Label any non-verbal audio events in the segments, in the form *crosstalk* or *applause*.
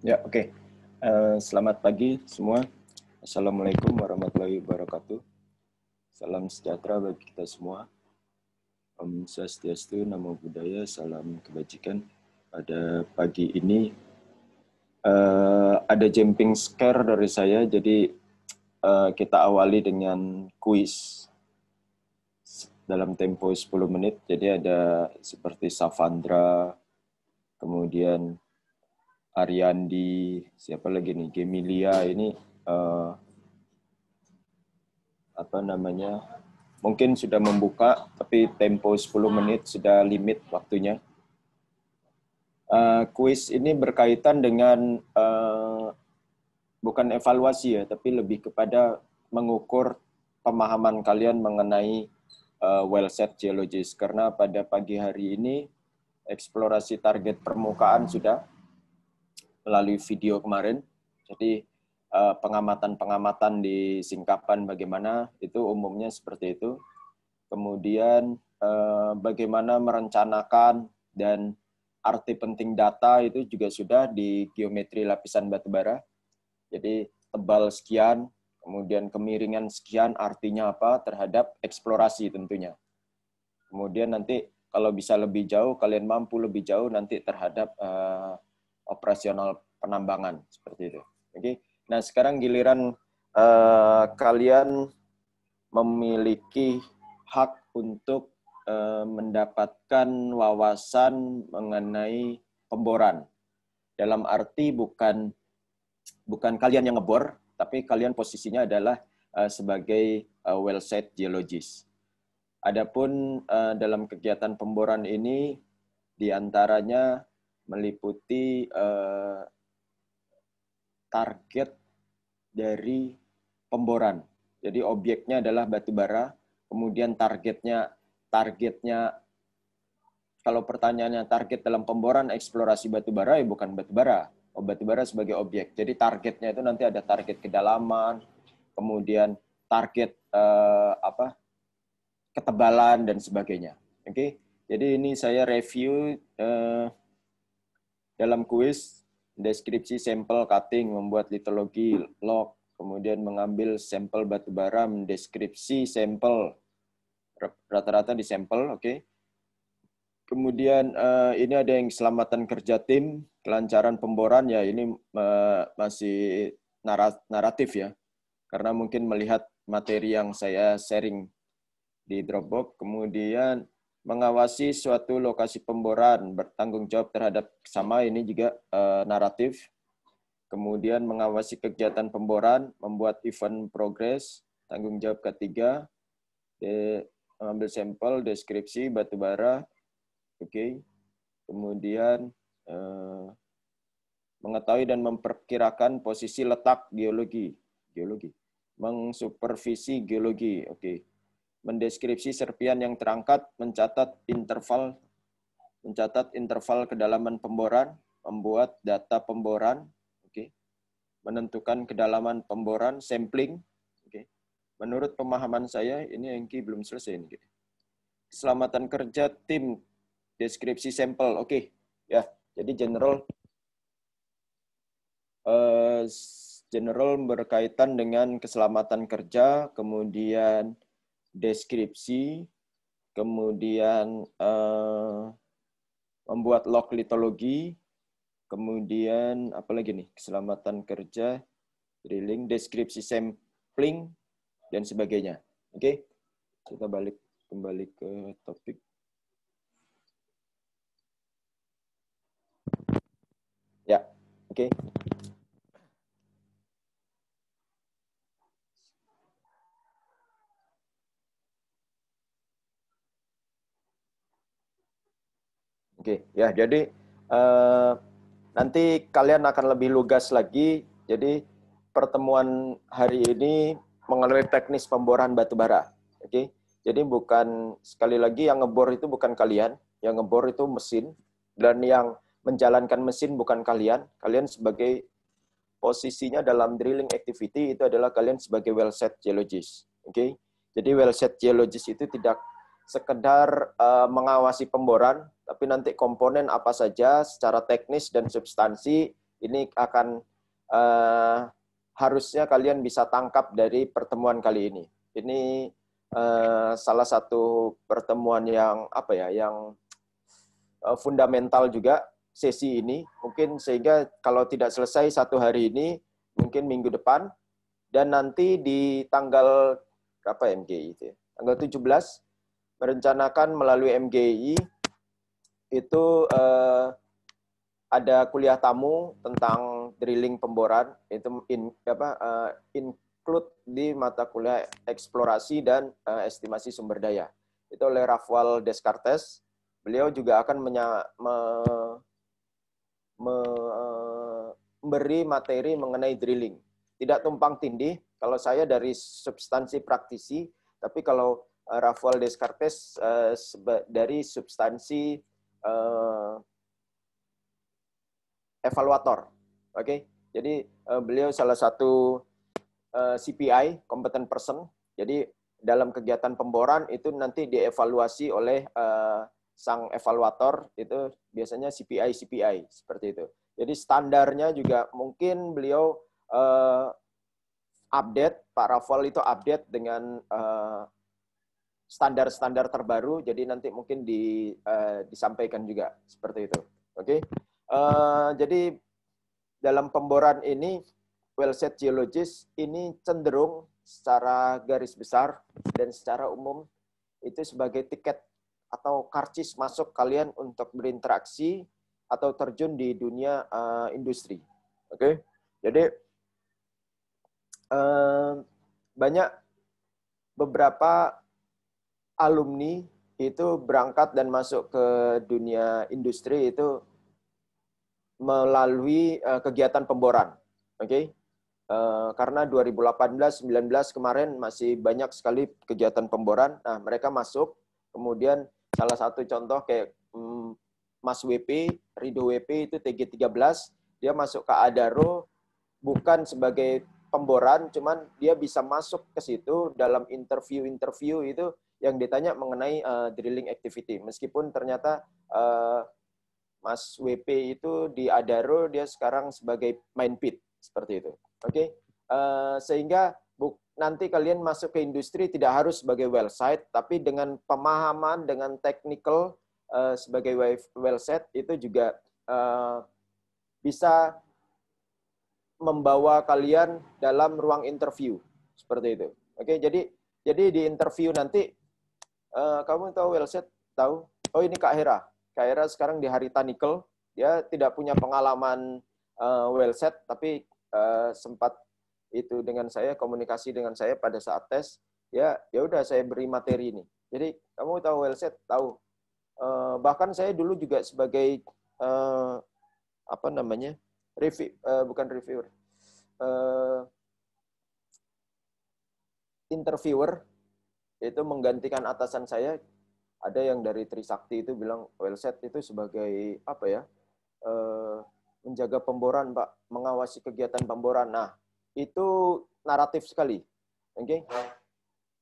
Ya, oke. Okay. Uh, eh, selamat pagi semua. Assalamualaikum warahmatullahi wabarakatuh. Salam sejahtera bagi kita semua. Om Swastiastu, Namo Buddhaya, Salam Kebajikan. Pada pagi ini uh, ada jumping scare dari saya, jadi uh, kita awali dengan kuis dalam tempo 10 menit. Jadi ada seperti Savandra, kemudian Ariandi, siapa lagi nih, Gemilia ini uh, apa namanya? Mungkin sudah membuka tapi tempo 10 ah. menit sudah limit waktunya. Uh, kuis ini berkaitan dengan uh, bukan evaluasi ya, tapi lebih kepada mengukur pemahaman kalian mengenai uh, well set geologis karena pada pagi hari ini eksplorasi target permukaan sudah melalui video kemarin. Jadi eh, pengamatan-pengamatan di Singkapan bagaimana itu umumnya seperti itu. Kemudian eh, bagaimana merencanakan dan arti penting data itu juga sudah di geometri lapisan batubara. Jadi tebal sekian, kemudian kemiringan sekian artinya apa terhadap eksplorasi tentunya. Kemudian nanti kalau bisa lebih jauh, kalian mampu lebih jauh nanti terhadap uh, operasional penambangan seperti itu. Oke. Nah, sekarang giliran uh, kalian memiliki hak untuk uh, mendapatkan wawasan mengenai pemboran. Dalam arti bukan bukan kalian yang ngebor, tapi kalian posisinya adalah uh, sebagai well site geologist. Adapun dalam kegiatan pemboran ini diantaranya meliputi uh, target dari pemboran. Jadi objeknya adalah batu bara, kemudian targetnya targetnya kalau pertanyaannya target dalam pemboran eksplorasi batu bara ya bukan batu bara, oh, batu bara sebagai objek. Jadi targetnya itu nanti ada target kedalaman, kemudian target uh, apa ketebalan dan sebagainya. Oke. Okay? Jadi ini saya review uh, dalam kuis, deskripsi sampel cutting, membuat litologi, log, kemudian mengambil sampel batu bara, mendeskripsi sampel, rata-rata di sampel, oke. Okay. Kemudian uh, ini ada yang keselamatan kerja tim, kelancaran pemboran, ya ini uh, masih naratif ya, karena mungkin melihat materi yang saya sharing di Dropbox. Kemudian mengawasi suatu lokasi pemboran, bertanggung jawab terhadap sama ini juga e, naratif. Kemudian mengawasi kegiatan pemboran, membuat event progress, tanggung jawab ketiga, de, ambil sampel, deskripsi batubara, oke. Okay. Kemudian e, mengetahui dan memperkirakan posisi letak geologi, geologi, mengsupervisi geologi, oke. Okay mendeskripsi serpian yang terangkat, mencatat interval mencatat interval kedalaman pemboran, membuat data pemboran, oke. Okay. Menentukan kedalaman pemboran, sampling, oke. Okay. Menurut pemahaman saya ini Engki belum selesai ini. Okay. Keselamatan kerja tim, deskripsi sampel, oke. Okay. Ya, jadi general eh, general berkaitan dengan keselamatan kerja, kemudian deskripsi, kemudian eh, membuat log litologi, kemudian apalagi nih keselamatan kerja, drilling, deskripsi sampling dan sebagainya. Oke, okay? kita balik kembali ke topik. Ya, oke. Okay. Oke, okay. ya jadi uh, nanti kalian akan lebih lugas lagi. Jadi pertemuan hari ini mengenai teknis pemboran batu bara. Oke. Okay? Jadi bukan sekali lagi yang ngebor itu bukan kalian, yang ngebor itu mesin dan yang menjalankan mesin bukan kalian. Kalian sebagai posisinya dalam drilling activity itu adalah kalian sebagai well set geologist. Oke. Okay? Jadi well set geologist itu tidak sekedar uh, mengawasi pemboran, tapi nanti komponen apa saja secara teknis dan substansi ini akan uh, harusnya kalian bisa tangkap dari pertemuan kali ini. Ini uh, salah satu pertemuan yang apa ya, yang uh, fundamental juga sesi ini. Mungkin sehingga kalau tidak selesai satu hari ini, mungkin minggu depan dan nanti di tanggal apa ya, MGI itu ya? Tanggal 17 merencanakan melalui MGI itu eh, ada kuliah tamu tentang drilling pemboran itu in, apa uh, include di mata kuliah eksplorasi dan uh, estimasi sumber daya itu oleh Rafael Descartes beliau juga akan menya, me, me, eh, memberi materi mengenai drilling tidak tumpang tindih kalau saya dari substansi praktisi tapi kalau Eh, Rafael Descartes uh, dari substansi uh, evaluator. Oke, okay? jadi uh, beliau salah satu uh, CPI competent person. Jadi dalam kegiatan pemboran itu nanti dievaluasi oleh uh, sang evaluator itu biasanya CPI CPI seperti itu. Jadi standarnya juga mungkin beliau uh, update Pak Rafael itu update dengan uh, standar-standar terbaru. Jadi nanti mungkin di, uh, disampaikan juga seperti itu. Oke. Okay? Uh, eh, jadi dalam pemboran ini set geologis ini cenderung secara garis besar dan secara umum itu sebagai tiket atau karcis masuk kalian untuk berinteraksi atau terjun di dunia uh, industri. Oke. Okay? Jadi uh, banyak beberapa alumni itu berangkat dan masuk ke dunia industri itu melalui eh, kegiatan pemboran. Oke. Okay? Eh, karena 2018 19 kemarin masih banyak sekali kegiatan pemboran. Nah, mereka masuk kemudian salah satu contoh kayak mm, Mas WP, Rido WP itu TG13, dia masuk ke Adaro bukan sebagai pemboran, cuman dia bisa masuk ke situ dalam interview-interview itu yang ditanya mengenai uh, drilling activity. Meskipun ternyata uh, Mas WP itu di Adaro dia sekarang sebagai main pit seperti itu. Oke. Okay? Uh, eh, sehingga nanti kalian masuk ke industri tidak harus sebagai well site tapi dengan pemahaman dengan technical uh, sebagai well site itu juga uh, bisa membawa kalian dalam ruang interview seperti itu. Oke, okay? jadi jadi di interview nanti Eh, kamu tahu Welset tahu? Oh ini Kak Hera. Kak Hera sekarang di Harita Nikel. Dia tidak punya pengalaman uh, eh, Welset, tapi uh, sempat itu dengan saya komunikasi dengan saya pada saat tes. Ya, ya udah saya beri materi ini. Jadi kamu tahu Welset tahu. Uh, bahkan saya dulu juga sebagai uh, apa namanya review uh, bukan reviewer uh, interviewer itu menggantikan atasan saya ada yang dari Trisakti itu bilang well set itu sebagai apa ya eh, menjaga pemboran pak mengawasi kegiatan pemboran nah itu naratif sekali oke okay?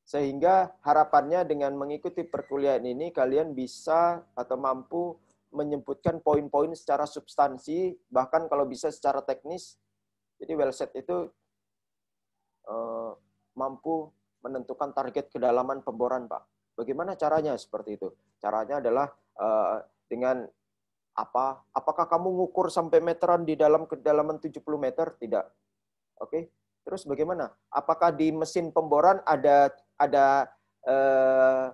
sehingga harapannya dengan mengikuti perkuliahan ini kalian bisa atau mampu menyebutkan poin-poin secara substansi bahkan kalau bisa secara teknis jadi well set itu eh, mampu menentukan target kedalaman pemboran, Pak. Bagaimana caranya seperti itu? Caranya adalah uh, dengan apa? Apakah kamu ngukur sampai meteran di dalam kedalaman 70 meter? Tidak. Oke. Okay. Terus bagaimana? Apakah di mesin pemboran ada ada uh,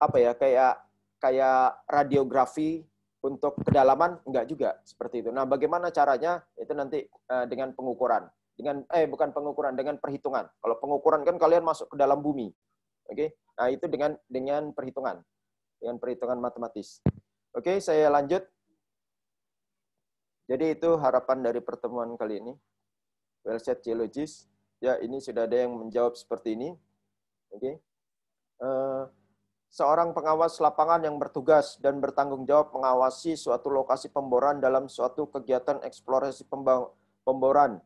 apa ya kayak kayak radiografi untuk kedalaman? Enggak juga seperti itu. Nah, bagaimana caranya? Itu nanti uh, dengan pengukuran dengan eh bukan pengukuran dengan perhitungan. Kalau pengukuran kan kalian masuk ke dalam bumi. Oke. Okay? Nah, itu dengan dengan perhitungan. Dengan perhitungan matematis. Oke, okay, saya lanjut. Jadi itu harapan dari pertemuan kali ini. Well said geologis. Ya, ini sudah ada yang menjawab seperti ini. Oke. Okay. Uh, eh, seorang pengawas lapangan yang bertugas dan bertanggung jawab mengawasi suatu lokasi pemboran dalam suatu kegiatan eksplorasi pemboran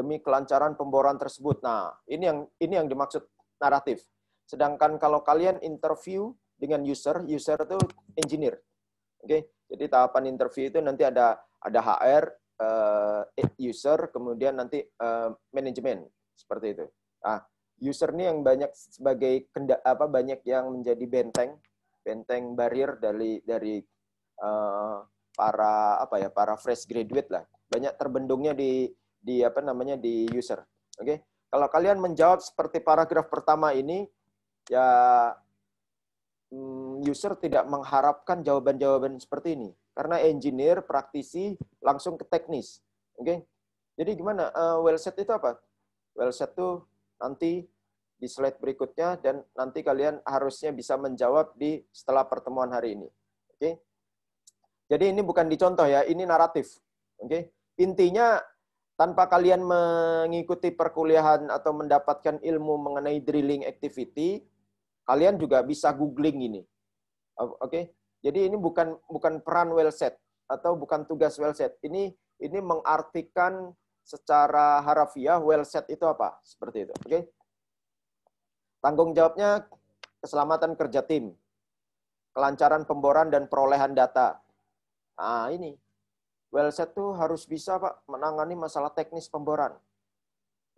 demi kelancaran pemboran tersebut. Nah, ini yang ini yang dimaksud naratif. Sedangkan kalau kalian interview dengan user, user itu engineer. Oke. Okay? Jadi tahapan interview itu nanti ada ada HR, eh, eh, user, kemudian nanti eh, manajemen seperti itu. Ah, user ini yang banyak sebagai kenda, apa banyak yang menjadi benteng, benteng barrier dari dari para apa ya para fresh graduate lah. Banyak terbendungnya di di apa namanya di user. Oke. Okay? Kalau kalian menjawab seperti paragraf pertama ini ya mm, user tidak mengharapkan jawaban-jawaban seperti ini karena engineer, praktisi langsung ke teknis. Oke. Okay? Jadi gimana uh, well set itu apa? Well set tuh nanti di slide berikutnya dan nanti kalian harusnya bisa menjawab di setelah pertemuan hari ini. Oke. Okay? Jadi ini bukan dicontoh ya, ini naratif. Oke. Okay? Intinya tanpa kalian mengikuti perkuliahan atau mendapatkan ilmu mengenai drilling activity, kalian juga bisa googling ini. Oke. Okay? Jadi ini bukan bukan peran well set atau bukan tugas well set. Ini ini mengartikan secara harafiah well set itu apa? Seperti itu. Oke. Okay? Tanggung jawabnya keselamatan kerja tim, kelancaran pemboran dan perolehan data. Nah, ini Wellset tuh itu harus bisa Pak menangani masalah teknis pemboran.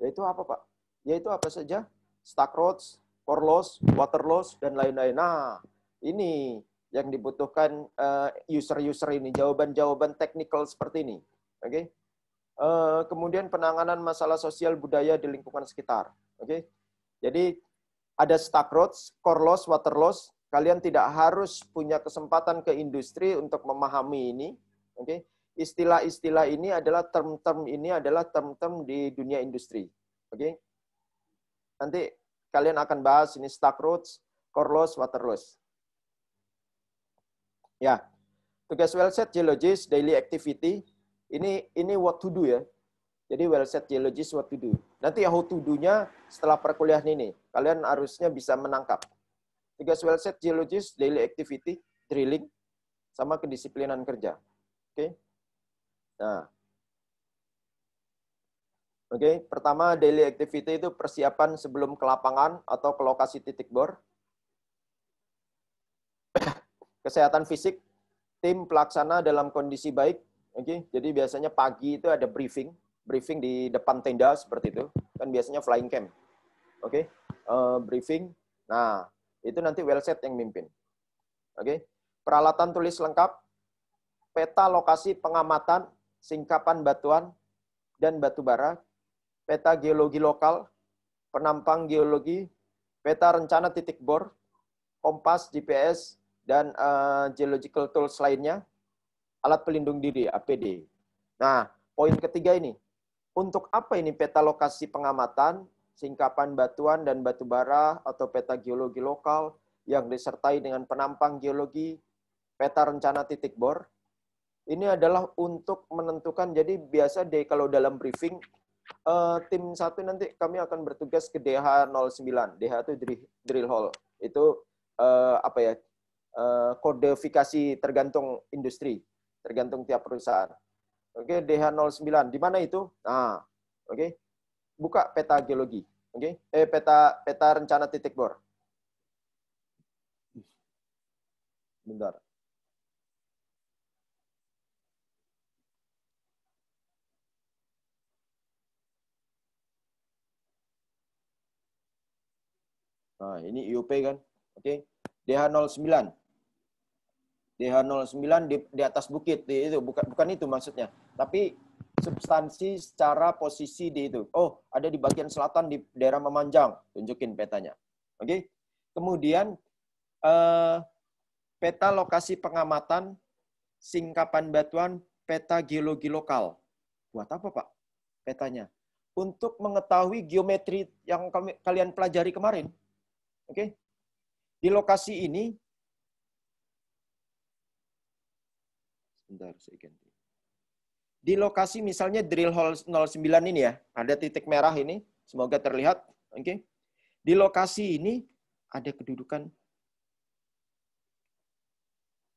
Yaitu apa Pak? Yaitu apa saja? Stuck roads, core loss, water loss, dan lain-lain. Nah, ini yang dibutuhkan eh, user-user uh, ini, jawaban-jawaban teknikal seperti ini. Oke. Okay? Uh, eh, kemudian penanganan masalah sosial budaya di lingkungan sekitar. Oke. Okay? Jadi ada stuck roads, core loss, water loss. Kalian tidak harus punya kesempatan ke industri untuk memahami ini. Oke. Okay? istilah-istilah ini adalah term-term ini adalah term-term di dunia industri. Oke. Okay? Nanti kalian akan bahas ini stock roads, core loss, water loss. Ya. Tugas well set geologist daily activity ini ini what to do ya. Jadi well set geologist what to do. Nanti how to do-nya setelah perkuliahan ini. Kalian harusnya bisa menangkap. Tugas well set geologist daily activity, drilling sama kedisiplinan kerja. Oke. Okay? Nah. Oke, okay. pertama daily activity itu persiapan sebelum ke lapangan atau ke lokasi titik bor. *coughs* Kesehatan fisik, tim pelaksana dalam kondisi baik. Oke, okay. jadi biasanya pagi itu ada briefing, briefing di depan tenda seperti itu. Kan biasanya flying camp. Oke, okay. uh, eh, briefing. Nah, itu nanti well set yang mimpin. Oke, peralatan tulis lengkap, peta lokasi pengamatan singkapan batuan dan batu bara, peta geologi lokal, penampang geologi, peta rencana titik bor, kompas, GPS, dan uh, geological tools lainnya, alat pelindung diri, APD. Nah, poin ketiga ini, untuk apa ini peta lokasi pengamatan, singkapan batuan dan batu bara atau peta geologi lokal yang disertai dengan penampang geologi, peta rencana titik bor, ini adalah untuk menentukan jadi biasa deh kalau dalam briefing uh, tim satu nanti kami akan bertugas ke DH 09 DH itu drill, drill hall itu uh, apa ya uh, kodifikasi tergantung industri tergantung tiap perusahaan oke okay, DH 09 di mana itu nah oke okay. buka peta geologi oke okay. eh peta peta rencana titik bor bentar Nah, ini IUP kan. Oke. DH09. DH09 di, di atas bukit di itu bukan bukan itu maksudnya. Tapi substansi secara posisi di itu. Oh, ada di bagian selatan di daerah memanjang. Tunjukin petanya. Oke. Okay. Kemudian eh, peta lokasi pengamatan singkapan batuan peta geologi lokal. Buat apa, Pak? Petanya. Untuk mengetahui geometri yang kami, kalian pelajari kemarin Oke. Di lokasi ini sebentar saya ganti. Di lokasi misalnya drill hole 09 ini ya, ada titik merah ini, semoga terlihat. Oke. Okay? Di lokasi ini ada kedudukan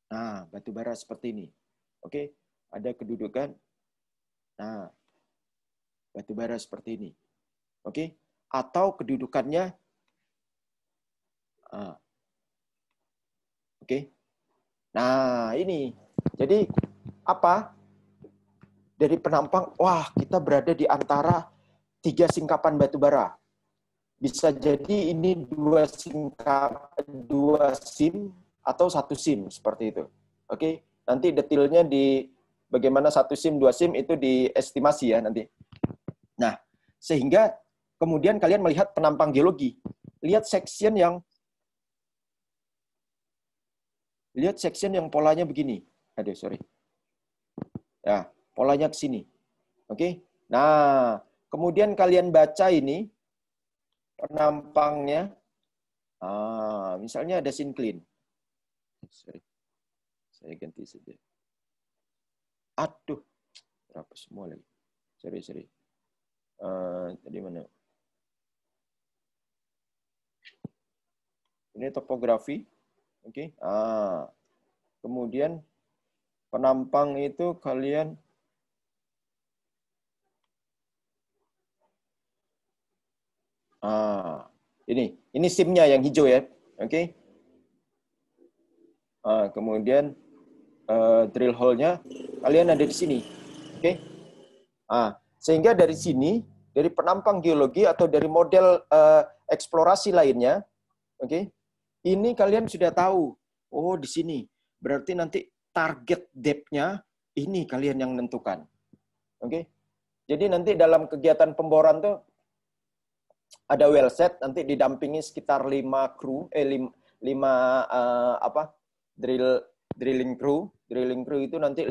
Nah, batu bara seperti ini. Oke, okay? ada kedudukan Nah, batu bara seperti ini. Oke, okay? atau kedudukannya Ah. Oke. Okay. Nah, ini. Jadi apa? Dari penampang, wah, kita berada di antara tiga singkapan batu bara. Bisa jadi ini dua singkap dua SIM atau satu SIM seperti itu. Oke, okay? nanti detailnya di bagaimana satu SIM, dua SIM itu diestimasi ya nanti. Nah, sehingga kemudian kalian melihat penampang geologi. Lihat section yang Lihat section yang polanya begini. ada sorry. Ya, polanya ke sini. Oke. Okay? Nah, kemudian kalian baca ini penampangnya. Ah, misalnya ada sin Sorry. Saya ganti saja. Aduh. Berapa semua lagi? Sorry, sorry. Uh, tadi mana? Ini topografi. Oke. Okay? Ah. Kemudian penampang itu kalian ah ini ini simnya yang hijau ya. Oke. Okay? Ah, kemudian uh, drill hole-nya kalian ada di sini. Oke. Okay? Ah, sehingga dari sini dari penampang geologi atau dari model uh, eksplorasi lainnya, oke, okay, ini kalian sudah tahu. Oh, di sini. Berarti nanti target depth-nya ini kalian yang menentukan. Oke? Okay? Jadi nanti dalam kegiatan pemboran tuh ada well set nanti didampingi sekitar 5 kru eh 5, uh, eh, apa? drill drilling crew. Drilling crew itu nanti 5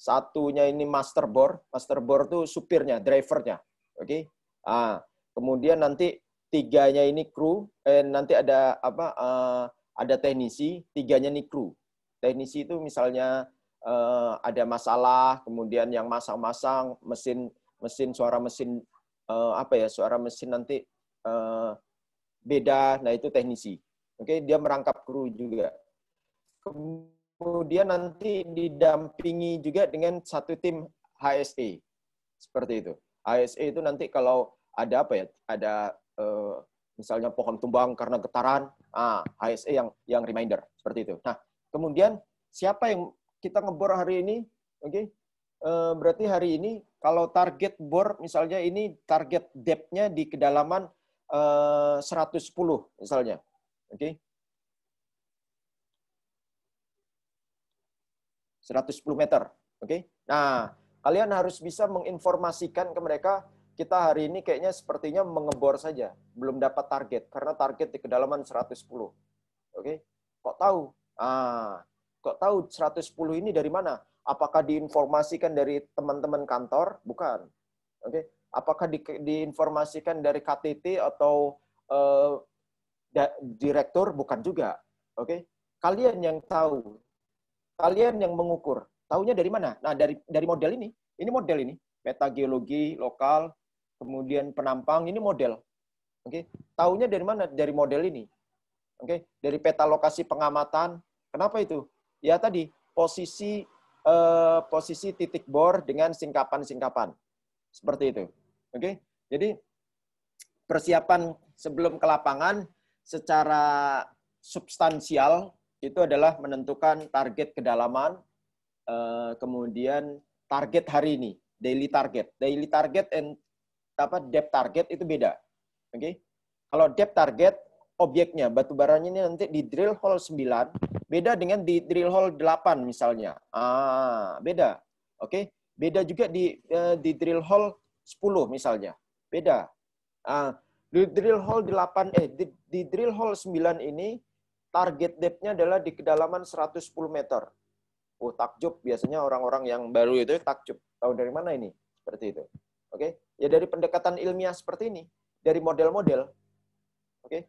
satunya ini master bore, master bore tuh supirnya, drivernya. Oke? Okay? Ah, kemudian nanti tiganya ini kru, eh, nanti ada apa? Uh, ada teknisi, tiganya ini kru. Teknisi itu misalnya uh, ada masalah, kemudian yang masang-masang mesin mesin suara mesin uh, apa ya? Suara mesin nanti uh, beda. Nah itu teknisi. Oke, okay? dia merangkap kru juga. Kemudian nanti didampingi juga dengan satu tim HSE seperti itu. HSE itu nanti kalau ada apa ya? Ada Eh, misalnya pohon tumbang karena getaran, ah, HSE yang yang reminder seperti itu. Nah, kemudian siapa yang kita ngebor hari ini? Oke. Okay? Eh, berarti hari ini kalau target bor misalnya ini target depth-nya di kedalaman 110 eh, misalnya. Oke. Okay? 110 meter. Oke. Okay? Nah, kalian harus bisa menginformasikan ke mereka kita hari ini kayaknya sepertinya mengebor saja, belum dapat target karena target di kedalaman 110. Oke. Okay? Kok tahu? Ah, kok tahu 110 ini dari mana? Apakah diinformasikan dari teman-teman kantor? Bukan. Oke. Okay? Apakah di, diinformasikan dari KTT atau eh, direktur? Bukan juga. Oke. Okay? Kalian yang tahu. Kalian yang mengukur. Tahunya dari mana? Nah, dari dari model ini. Ini model ini geologi lokal, kemudian penampang ini model. Oke, okay? tahunya dari mana? Dari model ini. Oke, okay? dari peta lokasi pengamatan. Kenapa itu? Ya tadi posisi eh, posisi titik bor dengan singkapan-singkapan. Seperti itu. Oke. Okay? Jadi persiapan sebelum ke lapangan secara substansial itu adalah menentukan target kedalaman, eh, kemudian target hari ini, daily target. Daily target and apa debt target itu beda. Oke. Okay? Kalau debt target objeknya batu baranya ini nanti di drill hole 9 beda dengan di drill hole 8 misalnya. Ah, beda. Oke. Okay? Beda juga di eh, di drill hole 10 misalnya. Beda. Ah, di drill hole 8 eh di, di drill hole 9 ini target depth-nya adalah di kedalaman 110 meter. Oh, takjub biasanya orang-orang yang baru itu takjub. Tahu dari mana ini? Seperti itu. Oke, okay? ya dari pendekatan ilmiah seperti ini, dari model-model. Oke. Okay?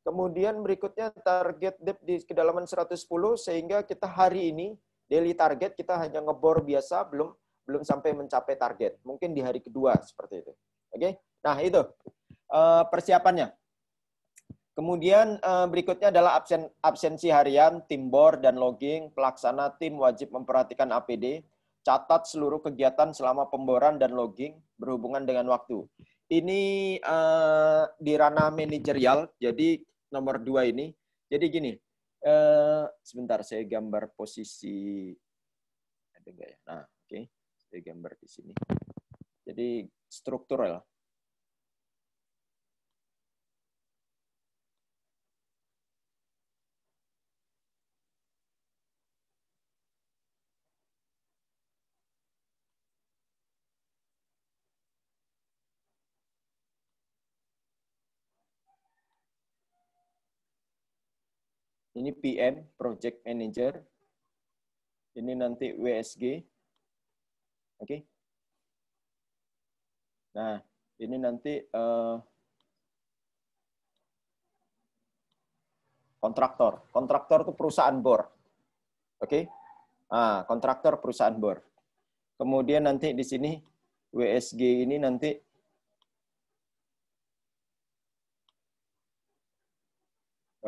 Kemudian berikutnya target depth di kedalaman 110 sehingga kita hari ini daily target kita hanya ngebor biasa belum belum sampai mencapai target. Mungkin di hari kedua seperti itu. Oke. Okay? Nah, itu eh, persiapannya. Kemudian eh, berikutnya adalah absen, absensi harian, tim bor dan logging, pelaksana tim wajib memperhatikan APD, Catat seluruh kegiatan selama pemboran dan logging berhubungan dengan waktu. Ini uh, di ranah manajerial, jadi nomor dua ini. Jadi gini, uh, sebentar saya gambar posisi ada nggak ya? Nah, oke, okay. saya gambar di sini. Jadi struktural Ini PM, Project Manager. Ini nanti WSG. Oke. Okay. Nah, ini nanti uh, kontraktor. Kontraktor itu perusahaan bor. Oke. Okay? Ah, kontraktor perusahaan bor. Kemudian nanti di sini WSG ini nanti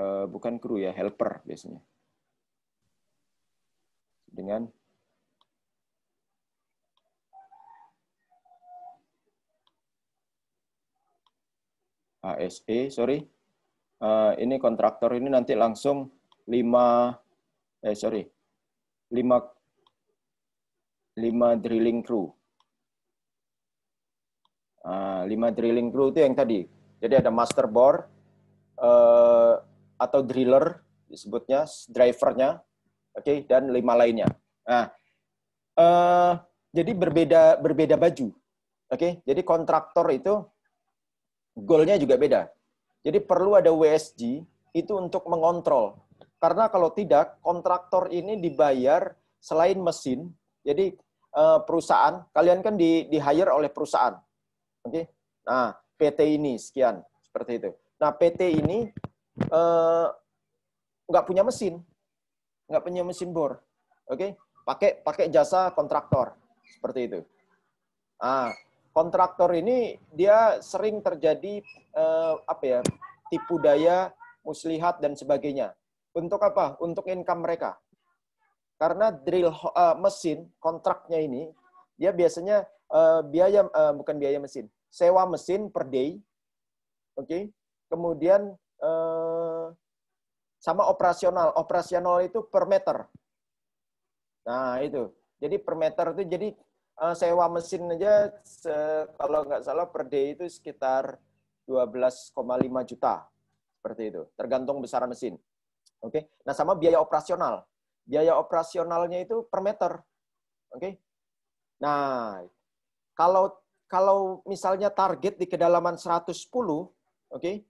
uh, bukan kru ya, helper biasanya. Dengan ASE, sorry. Uh, ini kontraktor ini nanti langsung 5, eh sorry, 5, 5 drilling crew. Uh, 5 drilling crew itu yang tadi. Jadi ada master bore, uh, atau driller disebutnya, drivernya, oke, okay, dan lima lainnya. Nah, uh, jadi berbeda berbeda baju, oke. Okay? Jadi kontraktor itu goalnya juga beda. Jadi perlu ada WSG itu untuk mengontrol. Karena kalau tidak, kontraktor ini dibayar selain mesin. Jadi uh, perusahaan, kalian kan di, di hire oleh perusahaan, oke? Okay? Nah, PT ini sekian seperti itu. Nah, PT ini Eh, nggak uh, punya mesin, nggak punya mesin bor, oke? Okay? Pakai pakai jasa kontraktor seperti itu. Ah, kontraktor ini dia sering terjadi uh, apa ya tipu daya, muslihat dan sebagainya. Untuk apa? Untuk income mereka. Karena drill uh, mesin kontraknya ini dia biasanya uh, biaya uh, bukan biaya mesin, sewa mesin per day, oke? Okay? Kemudian Eh, sama operasional. Operasional itu per meter. Nah, itu. Jadi per meter itu jadi uh, sewa mesin aja se, kalau nggak salah per day itu sekitar 12,5 juta. Seperti itu. Tergantung besaran mesin. Oke. Okay? Nah, sama biaya operasional. Biaya operasionalnya itu per meter. Oke. Okay? Nah, kalau kalau misalnya target di kedalaman 110, oke. Okay?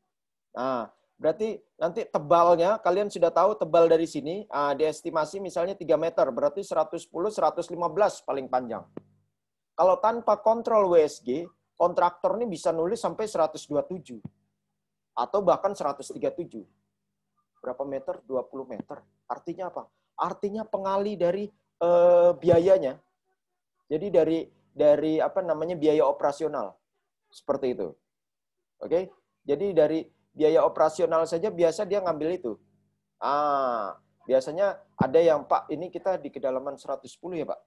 Nah, Berarti nanti tebalnya, kalian sudah tahu tebal dari sini, uh, diestimasi misalnya 3 meter, berarti 110-115 paling panjang. Kalau tanpa kontrol WSG, kontraktor ini bisa nulis sampai 127. Atau bahkan 137. Berapa meter? 20 meter. Artinya apa? Artinya pengali dari uh, biayanya. Jadi dari dari apa namanya biaya operasional. Seperti itu. Oke? Okay? Jadi dari biaya operasional saja biasa dia ngambil itu. Ah, biasanya ada yang Pak, ini kita di kedalaman 110 ya Pak.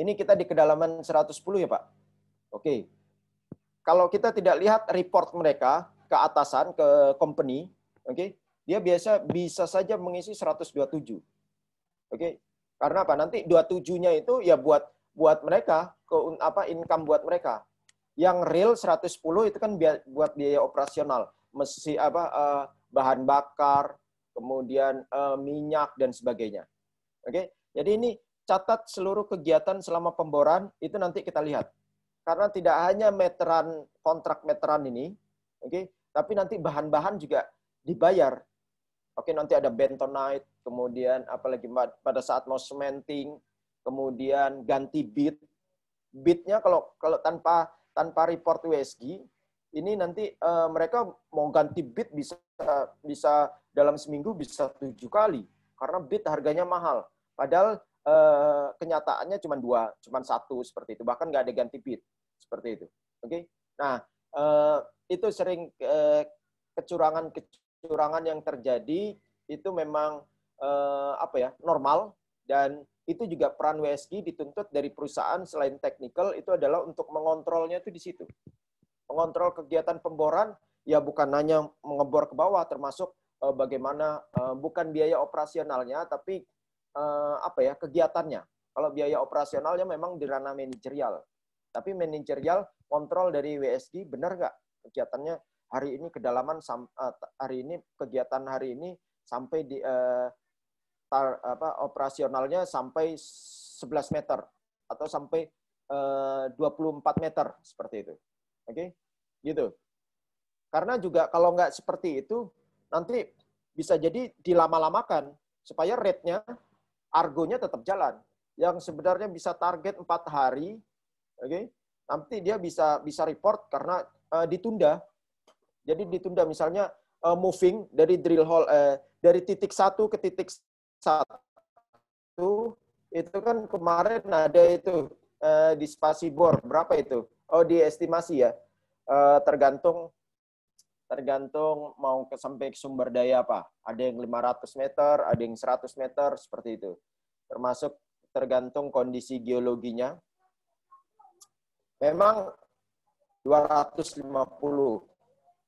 Ini kita di kedalaman 110 ya Pak. Oke. Kalau kita tidak lihat report mereka ke atasan, ke company, oke, okay, dia biasa bisa saja mengisi 127. Oke, okay, karena apa? Nanti 27-nya itu ya buat buat mereka ke apa income buat mereka. Yang real 110 itu kan buat biaya operasional, mesti apa eh, bahan bakar, kemudian eh, minyak dan sebagainya. Oke. Okay? Jadi ini catat seluruh kegiatan selama pemboran itu nanti kita lihat. Karena tidak hanya meteran kontrak meteran ini, oke, okay? tapi nanti bahan-bahan juga dibayar Oke, nanti ada bentonite, kemudian apalagi pada saat mau cementing, kemudian ganti bit. Bitnya kalau kalau tanpa tanpa report USG, ini nanti uh, mereka mau ganti bit bisa bisa dalam seminggu bisa tujuh kali karena bit harganya mahal. Padahal uh, kenyataannya cuma dua, cuma satu seperti itu. Bahkan nggak ada ganti bit seperti itu. Oke, okay? nah uh, itu sering kecurangan-kecurangan kecurangan yang terjadi itu memang eh, apa ya normal dan itu juga peran WSG dituntut dari perusahaan selain teknikal itu adalah untuk mengontrolnya itu di situ. Mengontrol kegiatan pemboran ya bukan hanya mengebor ke bawah termasuk eh, bagaimana eh, bukan biaya operasionalnya tapi eh, apa ya kegiatannya. Kalau biaya operasionalnya memang di ranah manajerial. Tapi manajerial kontrol dari WSG benar nggak kegiatannya hari ini kedalaman eh, hari ini kegiatan hari ini sampai di eh, tar, apa, operasionalnya sampai 11 meter atau sampai eh, puluh 24 meter seperti itu. Oke? Okay? Gitu. Karena juga kalau nggak seperti itu nanti bisa jadi dilama-lamakan supaya rate-nya argonya tetap jalan. Yang sebenarnya bisa target empat hari, oke. Okay? Nanti dia bisa bisa report karena uh, ditunda jadi ditunda misalnya uh, moving dari drill hole uh, dari titik satu ke titik satu itu kan kemarin ada itu uh, di spasi bor berapa itu? Oh di estimasi ya. uh, tergantung tergantung mau ke sampai sumber daya apa. Ada yang 500 meter, ada yang 100 meter seperti itu. Termasuk tergantung kondisi geologinya. Memang 250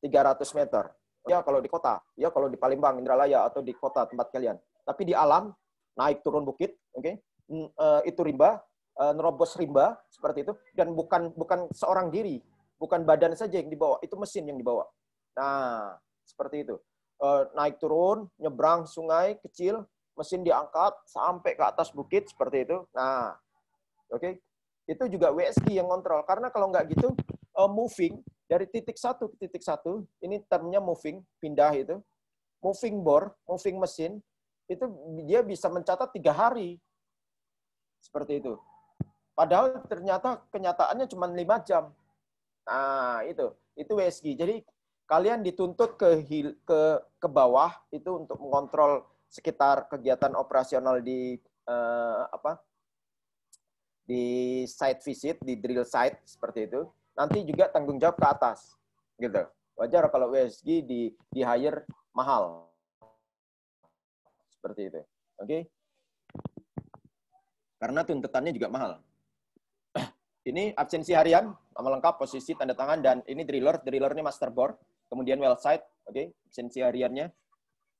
300 meter. Ya kalau di kota, ya kalau di Palembang, Indralaya atau di kota tempat kalian. Tapi di alam naik turun bukit, oke? Okay? E, itu rimba, e, nerobos rimba seperti itu dan bukan bukan seorang diri, bukan badan saja yang dibawa, itu mesin yang dibawa. Nah, seperti itu. E, naik turun, nyebrang sungai kecil, mesin diangkat sampai ke atas bukit seperti itu. Nah, oke. Okay? Itu juga WSG yang kontrol karena kalau nggak gitu moving dari titik satu ke titik satu, ini termnya moving, pindah itu. Moving bore, moving mesin, itu dia bisa mencatat tiga hari. Seperti itu. Padahal ternyata kenyataannya cuma lima jam. Nah, itu. Itu WSG. Jadi kalian dituntut ke ke ke bawah itu untuk mengontrol sekitar kegiatan operasional di eh, apa? di site visit, di drill site seperti itu nanti juga tanggung jawab ke atas gitu wajar kalau WSG di di hire mahal seperti itu oke okay? karena tuntutannya juga mahal *clears throat* ini absensi harian nama lengkap posisi tanda tangan dan ini driller drillernya masterboard kemudian well site oke okay? absensi hariannya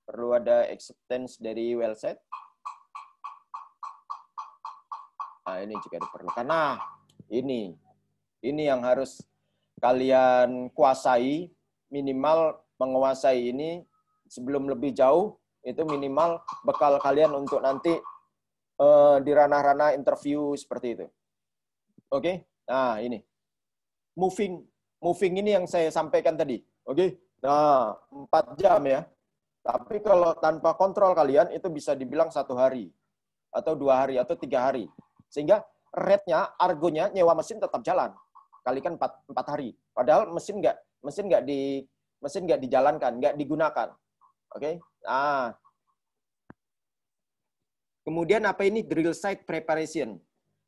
perlu ada acceptance dari well site nah ini juga diperlukan nah ini ini yang harus kalian kuasai, minimal menguasai ini sebelum lebih jauh, itu minimal bekal kalian untuk nanti uh, eh, di ranah-ranah interview seperti itu. Oke, okay? nah ini moving, moving ini yang saya sampaikan tadi. Oke, okay? nah empat jam ya. Tapi kalau tanpa kontrol kalian itu bisa dibilang satu hari atau dua hari atau tiga hari, sehingga rate-nya, argonya nyewa mesin tetap jalan kalikan 4, 4 hari. Padahal mesin nggak mesin nggak di mesin nggak dijalankan, nggak digunakan. Oke. Okay? Ah. Kemudian apa ini drill site preparation?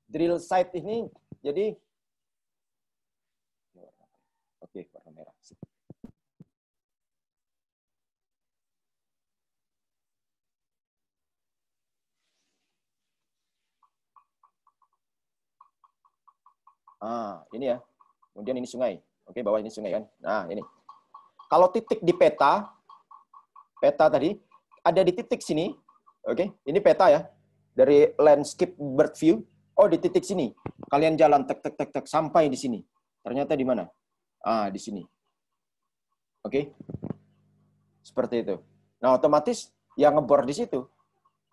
Drill site ini jadi oke okay, warna merah. Ah, ini ya. Kemudian ini sungai. Oke, bawah ini sungai kan. Nah, ini. Kalau titik di peta, peta tadi, ada di titik sini. Oke, ini peta ya. Dari landscape bird view. Oh, di titik sini. Kalian jalan tek tek tek tek sampai di sini. Ternyata di mana? Ah, di sini. Oke. Seperti itu. Nah, otomatis yang ngebor di situ.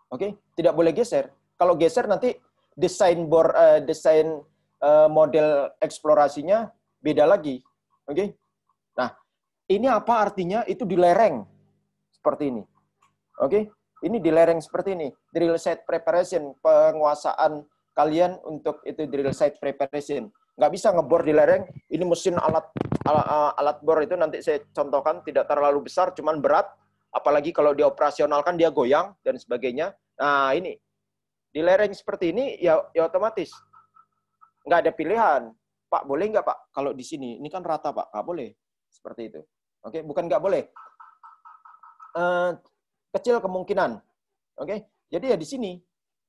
Oke, tidak boleh geser. Kalau geser nanti desain bor uh, desain Eh, model eksplorasinya beda lagi. Oke. Okay? Nah, ini apa artinya itu di lereng seperti ini. Oke. Okay? Ini di lereng seperti ini. Drill site preparation, penguasaan kalian untuk itu drill site preparation. Nggak bisa ngebor di lereng. Ini mesin alat alat, alat bor itu nanti saya contohkan tidak terlalu besar, cuman berat. Apalagi kalau dioperasionalkan dia goyang dan sebagainya. Nah ini di lereng seperti ini ya, ya otomatis nggak ada pilihan. Pak, boleh nggak Pak kalau di sini? Ini kan rata Pak, nggak boleh. Seperti itu. Oke, okay? bukan nggak boleh. Uh, kecil kemungkinan. Oke, okay? jadi ya di sini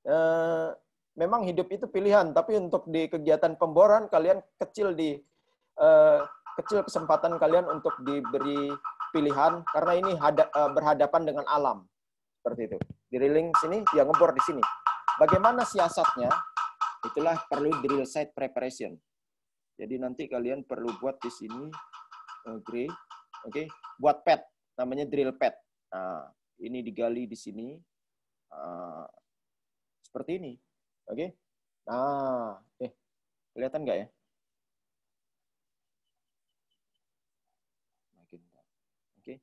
uh, memang hidup itu pilihan, tapi untuk di kegiatan pemboran kalian kecil di uh, kecil kesempatan kalian untuk diberi pilihan karena ini hada, berhadapan dengan alam seperti itu. Di sini, ya ngebor di sini. Bagaimana siasatnya? Itulah perlu drill site preparation. Jadi nanti kalian perlu buat di sini drill eh, oke, okay, buat pad namanya drill pad. Nah, ini digali di sini uh, seperti ini, oke? Okay? Nah, eh kelihatan nggak ya? oke. Okay.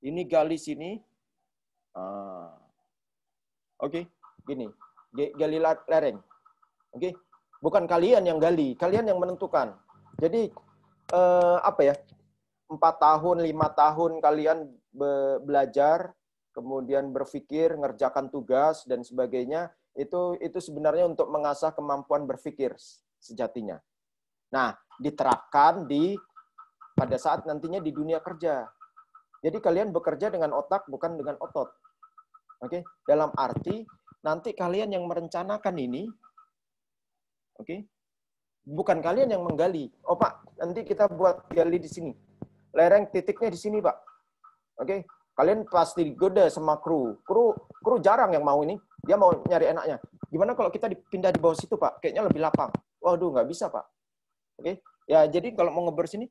Ini gali sini. Uh, oke, okay, gini, gali lereng. Oke, okay? bukan kalian yang gali, kalian yang menentukan. Jadi eh, apa ya? Empat tahun, lima tahun kalian be belajar, kemudian berpikir, ngerjakan tugas dan sebagainya. Itu itu sebenarnya untuk mengasah kemampuan berpikir sejatinya. Nah, diterapkan di pada saat nantinya di dunia kerja. Jadi kalian bekerja dengan otak bukan dengan otot. Oke, okay? dalam arti nanti kalian yang merencanakan ini Oke? Okay? Bukan kalian yang menggali. Oh Pak, nanti kita buat gali di sini. Lereng titiknya di sini Pak. Oke? Okay? Kalian pasti digoda sama kru. Kru kru jarang yang mau ini. Dia mau nyari enaknya. Gimana kalau kita dipindah di bawah situ Pak? Kayaknya lebih lapang. Waduh, nggak bisa Pak. Oke? Okay? Ya jadi kalau mau ngebersih sini,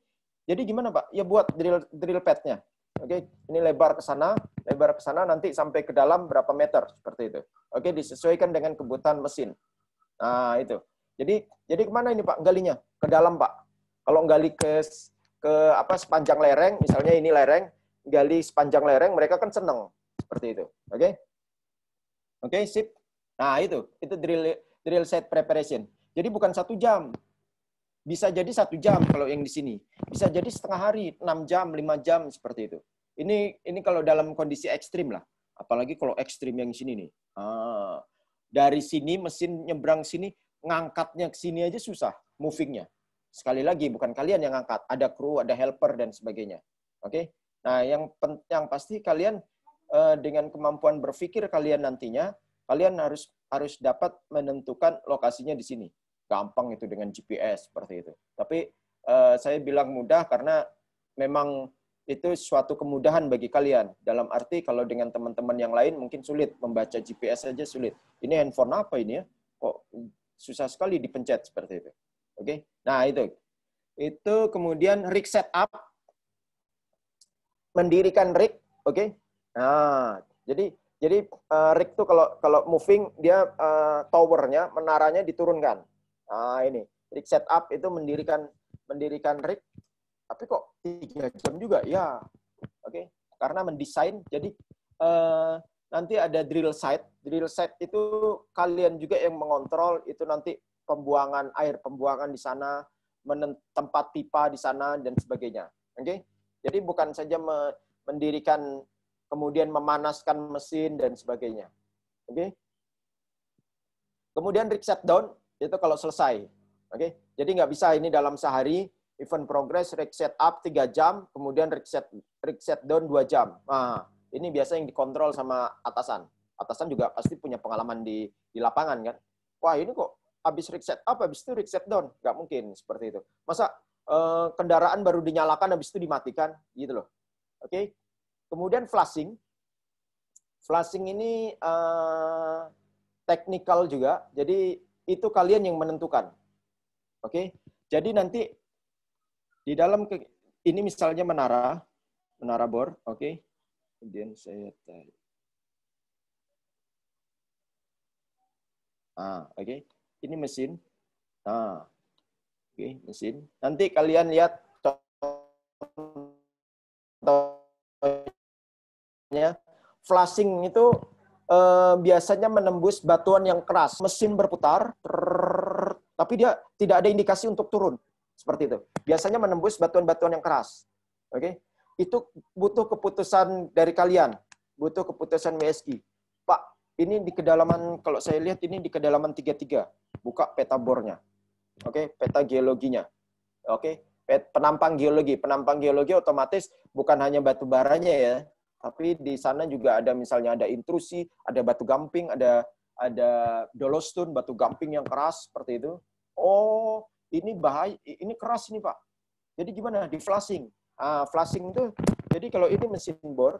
jadi gimana Pak? Ya buat drill drill padnya. Oke, okay, ini lebar ke sana, lebar ke sana, nanti sampai ke dalam berapa meter seperti itu. Oke, okay, disesuaikan dengan kebutuhan mesin. Nah, itu. Jadi jadi kemana ini Pak galinya? Ke dalam Pak. Kalau gali ke ke apa sepanjang lereng, misalnya ini lereng, gali sepanjang lereng, mereka kan seneng seperti itu. Oke? Okay? Oke, okay, sip. Nah itu itu drill drill set preparation. Jadi bukan satu jam, bisa jadi satu jam kalau yang di sini, bisa jadi setengah hari, enam jam, lima jam seperti itu. Ini ini kalau dalam kondisi ekstrim lah, apalagi kalau ekstrim yang di sini nih. Ah, dari sini mesin nyebrang sini ngangkatnya ke sini aja susah movingnya. Sekali lagi bukan kalian yang ngangkat, ada kru, ada helper dan sebagainya. Oke. Okay? Nah, yang yang pasti kalian eh, dengan kemampuan berpikir kalian nantinya, kalian harus harus dapat menentukan lokasinya di sini. Gampang itu dengan GPS seperti itu. Tapi eh, saya bilang mudah karena memang itu suatu kemudahan bagi kalian. Dalam arti kalau dengan teman-teman yang lain mungkin sulit membaca GPS saja sulit. Ini handphone apa ini ya? Kok susah sekali dipencet seperti itu. Oke, okay? nah itu. Itu kemudian rig setup, mendirikan rig, oke. Okay? Nah, jadi jadi uh, rig tuh kalau kalau moving dia uh, towernya, menaranya diturunkan. Nah ini rig setup itu mendirikan mendirikan rig, tapi kok tiga jam juga ya, oke. Okay? Karena mendesain, jadi uh, nanti ada drill site. Drill site itu kalian juga yang mengontrol itu nanti pembuangan air pembuangan di sana, tempat pipa di sana dan sebagainya. Oke. Okay? Jadi bukan saja mendirikan kemudian memanaskan mesin dan sebagainya. Oke. Okay? Kemudian rig down itu kalau selesai. Oke. Okay? Jadi nggak bisa ini dalam sehari event progress rig up 3 jam, kemudian rig set rig shutdown 2 jam. Nah, ini biasa yang dikontrol sama atasan. Atasan juga pasti punya pengalaman di, di lapangan kan. Wah ini kok habis reset up, habis itu reset down. Nggak mungkin seperti itu. Masa eh, kendaraan baru dinyalakan, habis itu dimatikan? Gitu loh. Oke. Okay? Kemudian flashing. Flashing ini eh, technical juga. Jadi itu kalian yang menentukan. Oke. Okay? Jadi nanti di dalam ini misalnya menara, menara bor, oke. Okay? Kemudian saya tarik. Ah, oke. Okay. Ini mesin. Ah. Oke, okay, mesin. Nanti kalian lihat contohnya flashing itu eh, biasanya menembus batuan yang keras. Mesin berputar trrr, tapi dia tidak ada indikasi untuk turun. Seperti itu. Biasanya menembus batuan-batuan yang keras. Oke. Okay? itu butuh keputusan dari kalian, butuh keputusan WSG. Pak, ini di kedalaman kalau saya lihat ini di kedalaman 33. Buka peta bornya. Oke, okay? peta geologinya. Oke, okay? penampang geologi. Penampang geologi otomatis bukan hanya batu baranya ya, tapi di sana juga ada misalnya ada intrusi, ada batu gamping, ada ada dolostun, batu gamping yang keras seperti itu. Oh, ini bahaya, ini keras ini Pak. Jadi gimana? Di flushing uh, ah, flashing tuh jadi kalau ini mesin bor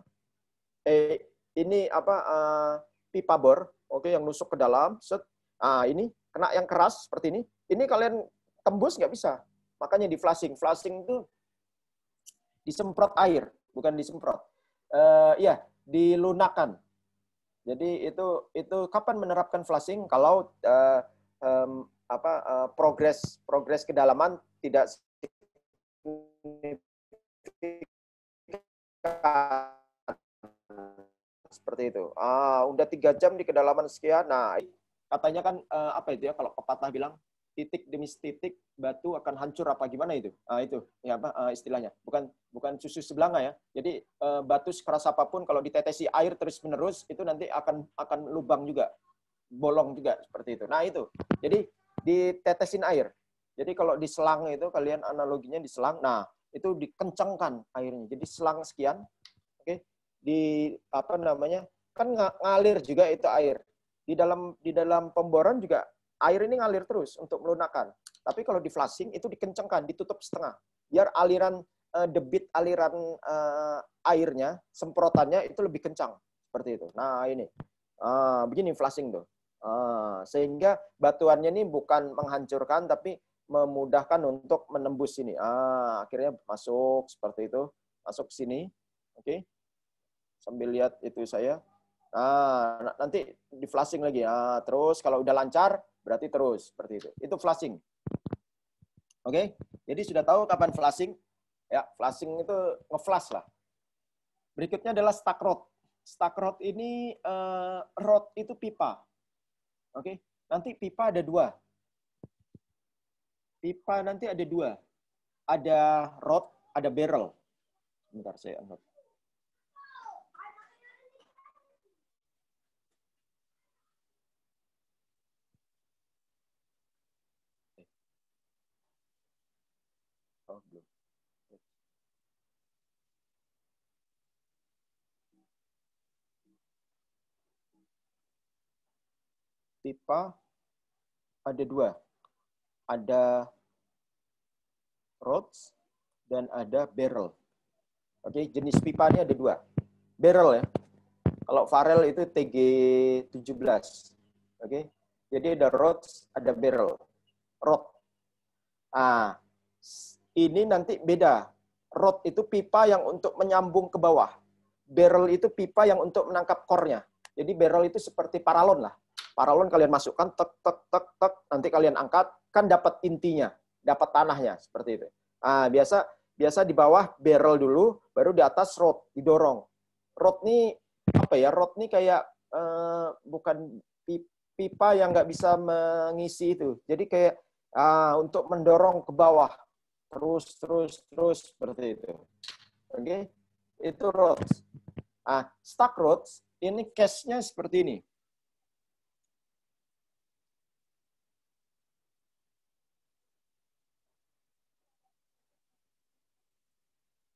eh ini apa uh, pipa bor oke okay, yang nusuk ke dalam set ah ini kena yang keras seperti ini ini kalian tembus nggak bisa makanya di flashing flashing itu disemprot air bukan disemprot uh, ya dilunakan jadi itu itu kapan menerapkan flashing kalau uh, um, apa uh, progres progres kedalaman tidak seperti itu. Ah, udah tiga jam di kedalaman sekian. Nah, katanya kan uh, apa itu ya kalau pepatah bilang titik demi titik batu akan hancur apa gimana itu? Ah, itu ya apa uh, istilahnya? Bukan bukan susu sebelanga ya. Jadi uh, batu sekeras apapun kalau ditetesi air terus menerus itu nanti akan akan lubang juga, bolong juga seperti itu. Nah itu. Jadi ditetesin air. Jadi kalau di selang itu kalian analoginya di selang. Nah itu dikencangkan airnya. Jadi selang sekian, oke, okay, di apa namanya kan ngalir juga itu air di dalam di dalam pemboran juga air ini ngalir terus untuk melunakkan. Tapi kalau di flushing itu dikencangkan ditutup setengah, biar aliran uh, debit aliran uh, airnya, semprotannya itu lebih kencang seperti itu. Nah ini uh, begini flushing tuh, uh, sehingga batuannya ini bukan menghancurkan tapi memudahkan untuk menembus sini. Ah, akhirnya masuk seperti itu, masuk sini. Oke. Okay. Sambil lihat itu saya. ah nanti di flashing lagi. Ah, terus kalau udah lancar berarti terus seperti itu. Itu flashing. Oke. Okay. Jadi sudah tahu kapan flashing. Ya, flashing itu ngeflash lah. Berikutnya adalah stuck rod. Stuck rod ini uh, rod itu pipa. Oke. Okay. Nanti pipa ada dua Pipa nanti ada dua. Ada rod, ada barrel. Sebentar saya angkat. Pipa ada dua ada rods dan ada barrel. Oke, okay, jenis pipa ini ada dua. Barrel ya. Kalau Farel itu TG17. Oke. Okay. Jadi ada rods, ada barrel. Rod. Ah, ini nanti beda. Rod itu pipa yang untuk menyambung ke bawah. Barrel itu pipa yang untuk menangkap kornya. Jadi barrel itu seperti paralon lah. Paralon kalian masukkan, tek, tek, tek, tek. Nanti kalian angkat, kan dapat intinya, dapat tanahnya seperti itu. Nah, biasa biasa di bawah barrel dulu, baru di atas rod didorong. Rod ini apa ya? Rod ini kayak eh, bukan pipa yang nggak bisa mengisi itu. Jadi kayak ah, untuk mendorong ke bawah terus terus terus seperti itu. Oke, okay? itu rod. Ah, stuck rod ini case-nya seperti ini.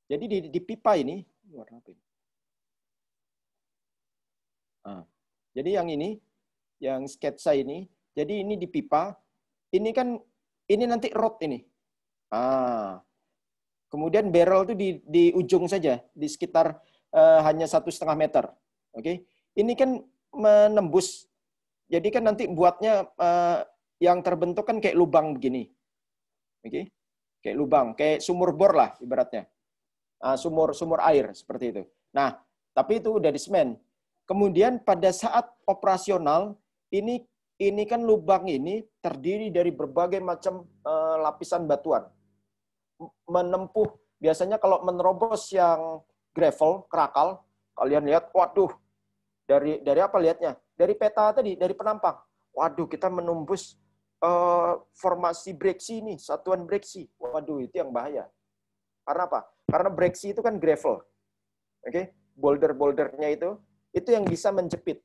Jadi di, di pipa ini, warna apa ini? Ah, jadi yang ini, yang sketsa ini, jadi ini di pipa, ini kan ini nanti rod ini. Ah, kemudian barrel itu di, di ujung saja, di sekitar uh, hanya satu setengah meter. Oke, okay? ini kan menembus. Jadi kan nanti buatnya uh, yang terbentuk kan kayak lubang begini. Oke, okay? kayak lubang, kayak sumur bor lah ibaratnya. Ah, sumur sumur air seperti itu. Nah, tapi itu udah di semen. Kemudian pada saat operasional ini ini kan lubang ini terdiri dari berbagai macam uh, lapisan batuan. Menempuh biasanya kalau menerobos yang gravel, kerakal, kalian lihat waduh dari dari apa lihatnya? Dari peta tadi, dari penampang. Waduh, kita menembus uh, formasi breksi ini satuan breksi. Waduh, itu yang bahaya. Karena apa? Karena breksi itu kan gravel. Oke, okay? boulder-bouldernya itu itu yang bisa menjepit.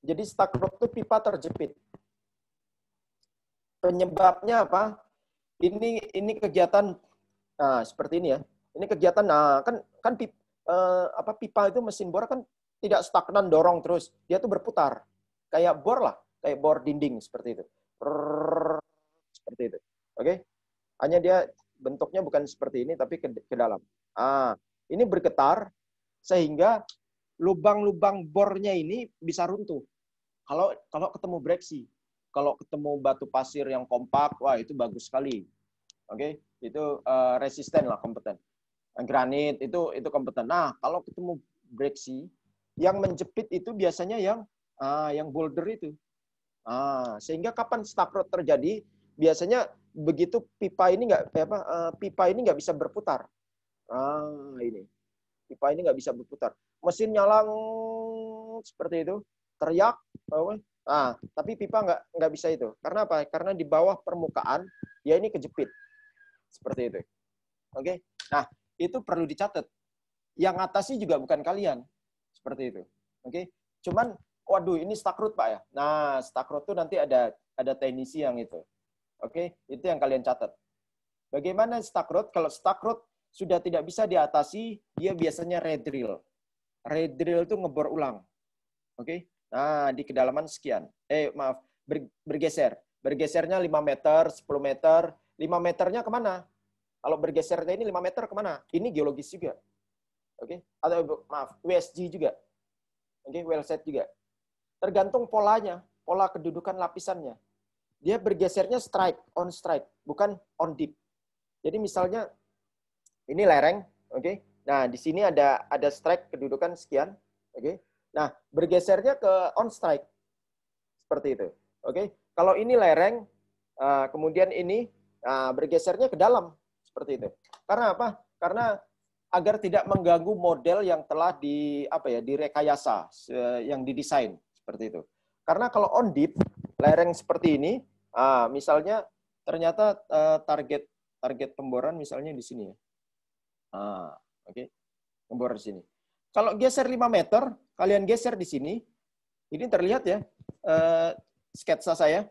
Jadi stuck rock itu pipa terjepit. Penyebabnya apa? Ini ini kegiatan nah, seperti ini ya. Ini kegiatan nah kan kan pip, eh, apa pipa itu mesin bor kan tidak stagnan dorong terus. Dia tuh berputar. Kayak bor lah, kayak bor dinding seperti itu. seperti itu. Oke. Okay? Hanya dia bentuknya bukan seperti ini tapi ke, ke dalam. Ah, ini bergetar sehingga lubang-lubang bornya ini bisa runtuh. Kalau kalau ketemu breksi, kalau ketemu batu pasir yang kompak, wah itu bagus sekali. Oke, okay? itu uh, resisten lah kompeten. Eh, granit itu itu kompeten. Nah, kalau ketemu breksi yang menjepit itu biasanya yang ah, yang boulder itu. Ah, sehingga kapan stuck rot terjadi? Biasanya begitu pipa ini nggak eh, apa uh, pipa ini nggak bisa berputar. Ah ini pipa ini nggak bisa berputar. Mesin nyala seperti itu, teriak. Ah tapi pipa nggak nggak bisa itu. Karena apa? Karena di bawah permukaan ya ini kejepit seperti itu. Oke. Okay? Nah itu perlu dicatat. Yang atasnya juga bukan kalian seperti itu. Oke. Okay? Cuman waduh ini stakrut Pak ya. Nah, stakrut tuh nanti ada ada teknisi yang itu. Oke, okay? itu yang kalian catat. Bagaimana stuck road? Kalau stuck road sudah tidak bisa diatasi, dia biasanya redrill. Redrill itu ngebor ulang. Oke, okay? nah di kedalaman sekian. Eh, maaf, bergeser. Bergesernya 5 meter, 10 meter. 5 meternya kemana? Kalau bergesernya ini 5 meter kemana? Ini geologis juga. Oke, okay? atau maaf, WSG juga. Oke, okay? well set juga. Tergantung polanya, pola kedudukan lapisannya dia bergesernya strike, on strike, bukan on deep. Jadi misalnya ini lereng, oke. Okay? Nah, di sini ada ada strike kedudukan sekian, oke. Okay? Nah, bergesernya ke on strike. Seperti itu. Oke. Okay? Kalau ini lereng, eh, kemudian ini eh, bergesernya ke dalam, seperti itu. Karena apa? Karena agar tidak mengganggu model yang telah di apa ya direkayasa yang didesain seperti itu. Karena kalau on deep lereng seperti ini Ah, misalnya ternyata uh, target target pemboran misalnya di sini ya. Ah, oke. Okay. Pemboran di sini. Kalau geser 5 meter, kalian geser di sini. Ini terlihat ya uh, sketsa saya.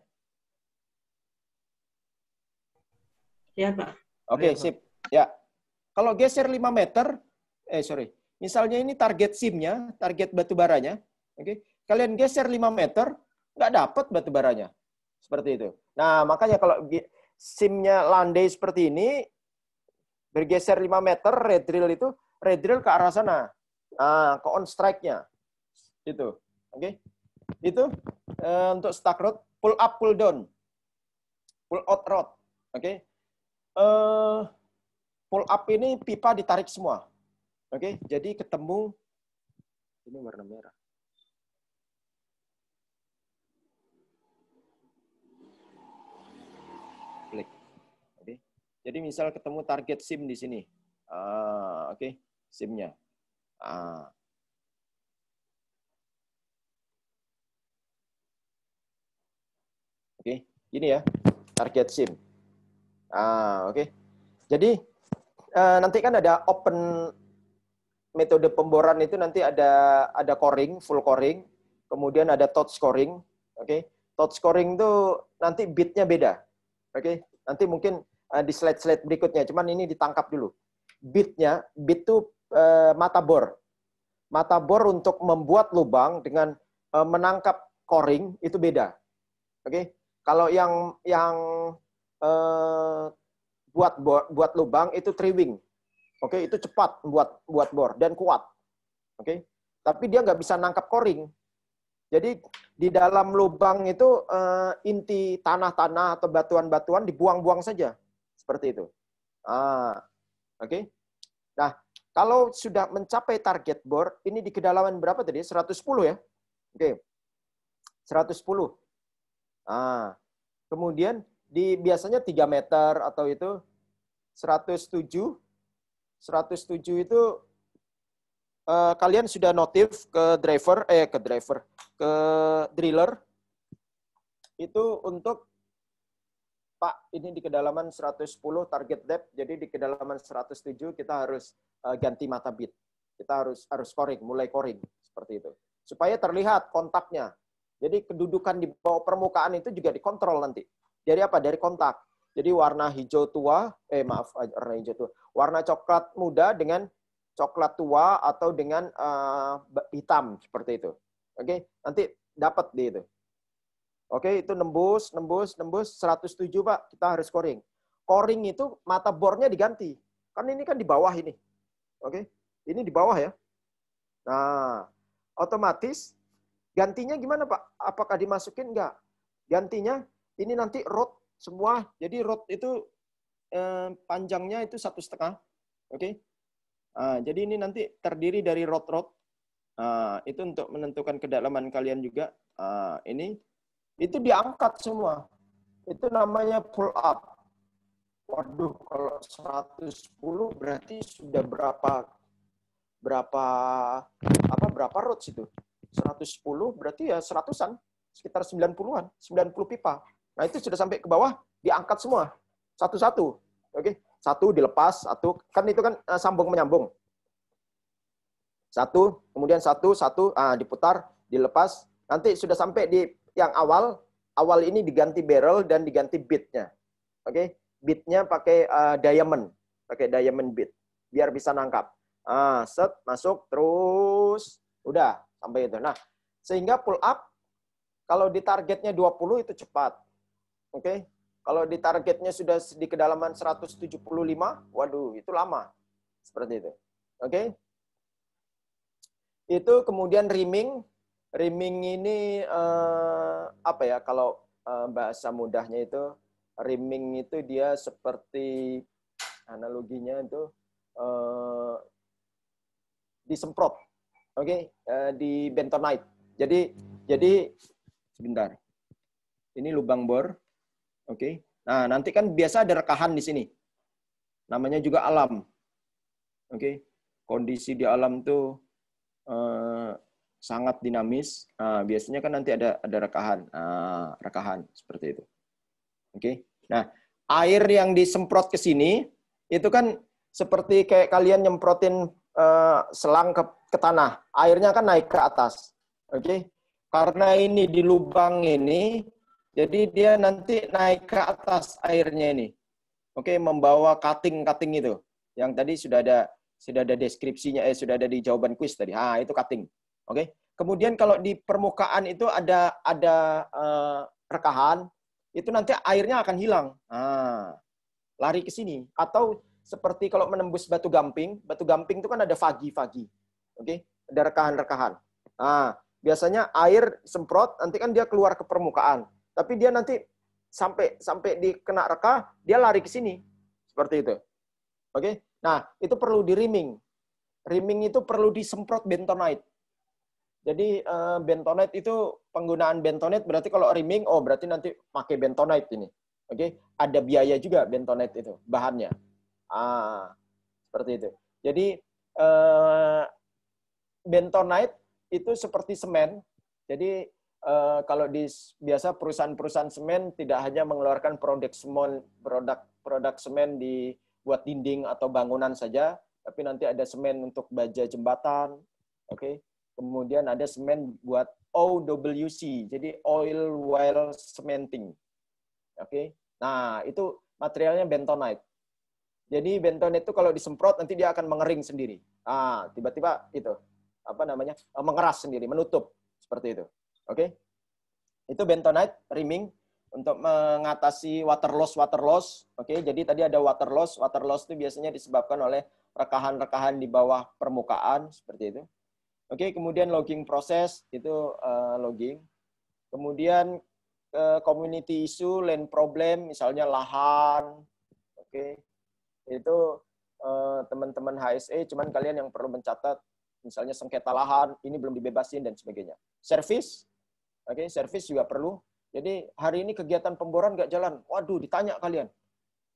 Ya, Pak. Oke, okay, iya, sip. Ya. Kalau geser 5 meter, eh sorry. Misalnya ini target SIM-nya, target baranya, Oke. Okay. Kalian geser 5 meter, nggak dapat batu baranya. Seperti itu. Nah, makanya kalau simnya landai seperti ini, bergeser 5 meter, red drill itu, red drill ke arah sana. Nah, ke on strike-nya. Itu. Oke. Okay? Itu e, untuk stuck rod, pull up, pull down. Pull out rod. Oke. Okay? Eh, e, pull up ini pipa ditarik semua. Oke, okay? jadi ketemu ini warna merah. Jadi misal ketemu target SIM di sini. Uh, Oke, okay. SIM-nya. Uh. Oke, okay. ini ya, target SIM. Ah, oke. Okay. Jadi uh, nanti kan ada open metode pemboran itu nanti ada ada coring, full coring, kemudian ada tot scoring, oke. Okay? tot scoring itu nanti bitnya beda. Oke, okay? nanti mungkin Eh, di slide-slide berikutnya. Cuman ini ditangkap dulu. Bitnya, bit itu uh, eh, mata bor. Mata bor untuk membuat lubang dengan uh, menangkap coring itu beda. Oke, okay? kalau yang yang uh, buat bor, buat lubang itu triwing, Oke, okay? itu cepat buat buat bor dan kuat. Oke, okay? tapi dia nggak bisa nangkap coring. Jadi di dalam lubang itu uh, inti tanah-tanah atau batuan-batuan dibuang-buang saja. Seperti itu. Ah, oke. Okay? Nah, kalau sudah mencapai target bor, ini di kedalaman berapa tadi? 110 ya. Oke. Okay. 110. Ah. Kemudian di biasanya 3 meter atau itu 107 107 itu eh, kalian sudah notif ke driver eh ke driver ke driller itu untuk Pak, ini di kedalaman 110 target depth, jadi di kedalaman 107 kita harus uh, ganti mata bit. Kita harus harus scoring, mulai coring seperti itu. Supaya terlihat kontaknya. Jadi kedudukan di bawah permukaan itu juga dikontrol nanti. Jadi apa? Dari kontak. Jadi warna hijau tua, eh maaf eh, warna hijau tua, warna coklat muda dengan coklat tua atau dengan uh, hitam seperti itu. Oke, okay? nanti dapat di itu. Oke, itu nembus, nembus, nembus 107 Pak, kita harus scoring. Scoring itu mata bornya diganti. Kan ini kan di bawah ini. Oke. Ini di bawah ya. Nah, otomatis gantinya gimana Pak? Apakah dimasukin enggak? Gantinya ini nanti rod semua. Jadi rod itu eh, panjangnya itu satu setengah. Oke. Nah, jadi ini nanti terdiri dari rod-rod Nah, itu untuk menentukan kedalaman kalian juga. Nah, ini itu diangkat semua. Itu namanya pull up. Waduh, kalau 110 berarti sudah berapa berapa apa berapa rods itu? 110 berarti ya seratusan, sekitar 90-an, 90 pipa. Nah, itu sudah sampai ke bawah diangkat semua satu-satu. Oke, satu dilepas, satu kan itu kan eh, sambung menyambung. Satu, kemudian satu, satu, ah, diputar, dilepas, nanti sudah sampai di yang awal, awal ini diganti barrel dan diganti bitnya, Oke, okay? bitnya pakai uh, diamond, pakai diamond bit, biar bisa nangkap. Ah, set masuk terus, udah sampai itu. Nah, sehingga pull up kalau di targetnya 20 itu cepat. Oke, okay? kalau di targetnya sudah di kedalaman 175, waduh itu lama, seperti itu. Oke. Okay? Itu kemudian riming. Rimming ini uh, apa ya kalau uh, bahasa mudahnya itu rimming itu dia seperti analoginya itu uh, disemprot, oke, okay? uh, di bentonite. Jadi jadi sebentar, ini lubang bor, oke. Okay? Nah nanti kan biasa ada rekahan di sini, namanya juga alam, oke. Okay? Kondisi di alam tuh Uh, sangat dinamis. Uh, biasanya kan nanti ada ada rekahan, uh, rekahan seperti itu. Oke. Okay? Nah, air yang disemprot ke sini itu kan seperti kayak kalian nyemprotin uh, selang ke, ke tanah. Airnya kan naik ke atas. Oke. Okay? Karena ini di lubang ini, jadi dia nanti naik ke atas airnya ini. Oke, okay? membawa cutting-cutting itu. Yang tadi sudah ada sudah ada deskripsinya eh sudah ada di jawaban kuis tadi. Ah, itu cutting. Oke. Okay? Kemudian kalau di permukaan itu ada ada uh, rekahan, itu nanti airnya akan hilang. Nah, lari ke sini atau seperti kalau menembus batu gamping, batu gamping itu kan ada fagi-fagi. Oke, okay? ada rekahan-rekahan. Nah, biasanya air semprot nanti kan dia keluar ke permukaan. Tapi dia nanti sampai sampai dikena reka, dia lari ke sini. Seperti itu. Oke. Okay? Nah, itu perlu di riming. Riming itu perlu disemprot bentonite. Jadi uh, bentonite itu penggunaan bentonite berarti kalau riming oh berarti nanti pakai bentonite ini. Oke, okay? ada biaya juga bentonite itu bahannya. Ah, seperti itu. Jadi uh, bentonite itu seperti semen. Jadi uh, kalau di biasa perusahaan-perusahaan semen tidak hanya mengeluarkan produk semen produk produk semen di buat dinding atau bangunan saja, tapi nanti ada semen untuk baja jembatan, oke. Okay? kemudian ada semen buat OWC, jadi oil well cementing. Oke, okay? nah itu materialnya bentonite. Jadi bentonite itu kalau disemprot nanti dia akan mengering sendiri. Ah, tiba-tiba itu apa namanya eh, mengeras sendiri, menutup seperti itu. Oke, okay? itu bentonite riming untuk mengatasi water loss water loss. Oke, okay? jadi tadi ada water loss, water loss itu biasanya disebabkan oleh rekahan-rekahan di bawah permukaan seperti itu. Oke, okay, kemudian logging proses itu uh, logging. Kemudian uh, community issue, land problem, misalnya lahan. Oke, okay. itu eh, teman-teman uh, HSE, cuman kalian yang perlu mencatat misalnya sengketa lahan, ini belum dibebasin dan sebagainya. Service, oke, okay, service juga perlu. Jadi hari ini kegiatan pemboran nggak jalan. Waduh, ditanya kalian.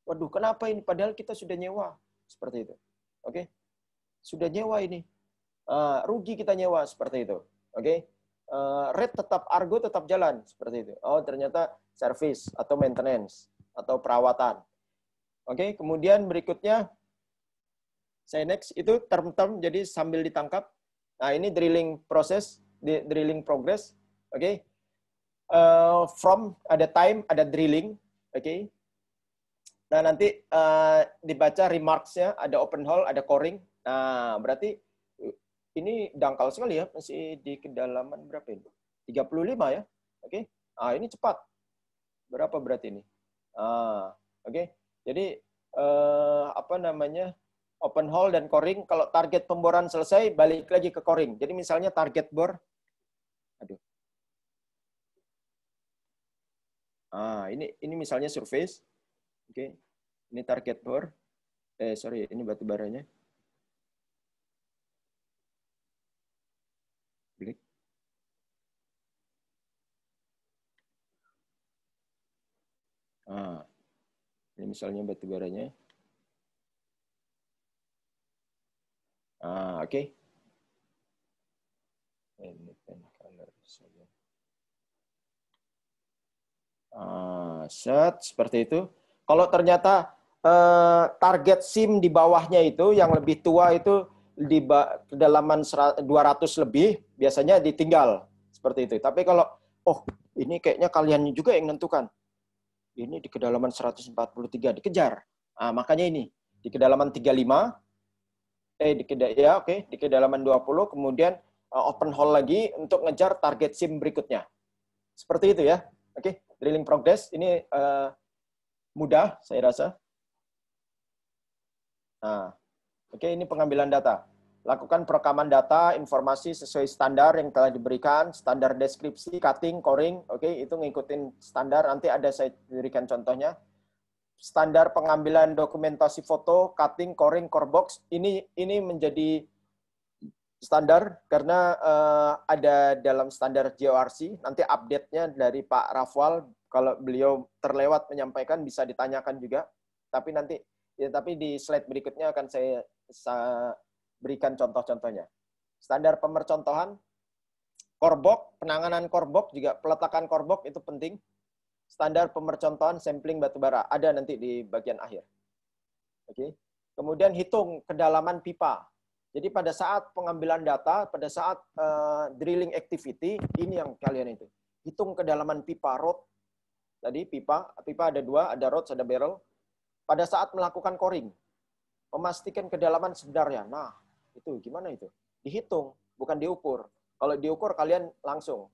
Waduh, kenapa ini? Padahal kita sudah nyewa seperti itu. Oke, okay? sudah nyewa ini uh, rugi kita nyewa seperti itu. Oke. Okay? Uh, eh, red tetap argo tetap jalan seperti itu. Oh, ternyata service atau maintenance atau perawatan. Oke, okay? kemudian berikutnya saya next itu term-term jadi sambil ditangkap. Nah, ini drilling proses, drilling progress. Oke. Okay? Uh, eh, from ada time, ada drilling, oke. Okay? Nah, nanti uh, dibaca remarks-nya, ada open hole, ada coring. Nah, berarti ini dangkal sekali ya, masih di kedalaman berapa ini? 35 ya. Oke. Okay. Ah, ini cepat. Berapa berat ini? Ah, oke. Okay. Jadi eh, apa namanya? open hole dan coring kalau target pemboran selesai balik lagi ke coring. Jadi misalnya target bor aduh. Ah, ini ini misalnya surface. Oke. Okay. Ini target bor. Eh sorry, ini batu baranya. Nah, ini misalnya batu baranya. Ah, oke. Okay. Ini pen color saja. Ah, set seperti itu. Kalau ternyata eh, target SIM di bawahnya itu yang lebih tua itu di kedalaman 200 lebih biasanya ditinggal seperti itu. Tapi kalau oh ini kayaknya kalian juga yang menentukan ini di kedalaman 143 dikejar. Nah, makanya ini di kedalaman 35 eh di keda ya oke, okay, di kedalaman 20 kemudian uh, open hole lagi untuk ngejar target SIM berikutnya. Seperti itu ya. Oke, okay, drilling progress ini uh, mudah saya rasa. Nah, oke okay, ini pengambilan data. Lakukan perekaman data, informasi sesuai standar yang telah diberikan, standar deskripsi, cutting, coring, oke, okay, itu ngikutin standar. Nanti ada saya berikan contohnya. Standar pengambilan dokumentasi foto, cutting, coring, core box, ini ini menjadi standar karena uh, ada dalam standar JORC. Nanti update-nya dari Pak Rafwal kalau beliau terlewat menyampaikan bisa ditanyakan juga. Tapi nanti ya tapi di slide berikutnya akan saya, saya Berikan contoh-contohnya. Standar pemercontohan, korbok, penanganan korbok juga peletakan korbok itu penting. Standar pemercontohan sampling batubara ada nanti di bagian akhir. Oke. Okay. Kemudian hitung kedalaman pipa. Jadi pada saat pengambilan data, pada saat uh, drilling activity, ini yang kalian itu. Hitung kedalaman pipa rod. Tadi pipa, pipa ada dua, ada rod ada barrel. Pada saat melakukan coring, memastikan kedalaman sebenarnya. Nah, itu gimana itu? Dihitung, bukan diukur. Kalau diukur kalian langsung.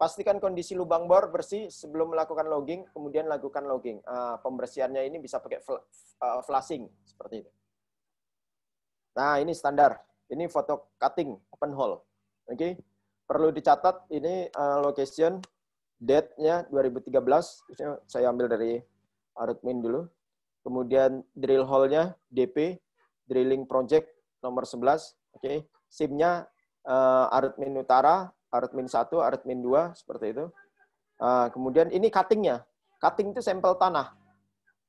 Pastikan kondisi lubang bor bersih sebelum melakukan logging, kemudian lakukan logging. Uh, pembersihannya ini bisa pakai fl uh, ah, flashing seperti itu. Nah, ini standar. Ini foto cutting open hole. Oke. Okay? Perlu dicatat ini uh, location date-nya 2013. Saya ambil dari Arutmin dulu. Kemudian drill hole-nya DP drilling project nomor 11, oke. Okay. SIM-nya uh, Arutmin Utara, Arutmin 1, Arutmin 2, seperti itu. Uh, kemudian ini cuttingnya. Cutting itu sampel tanah.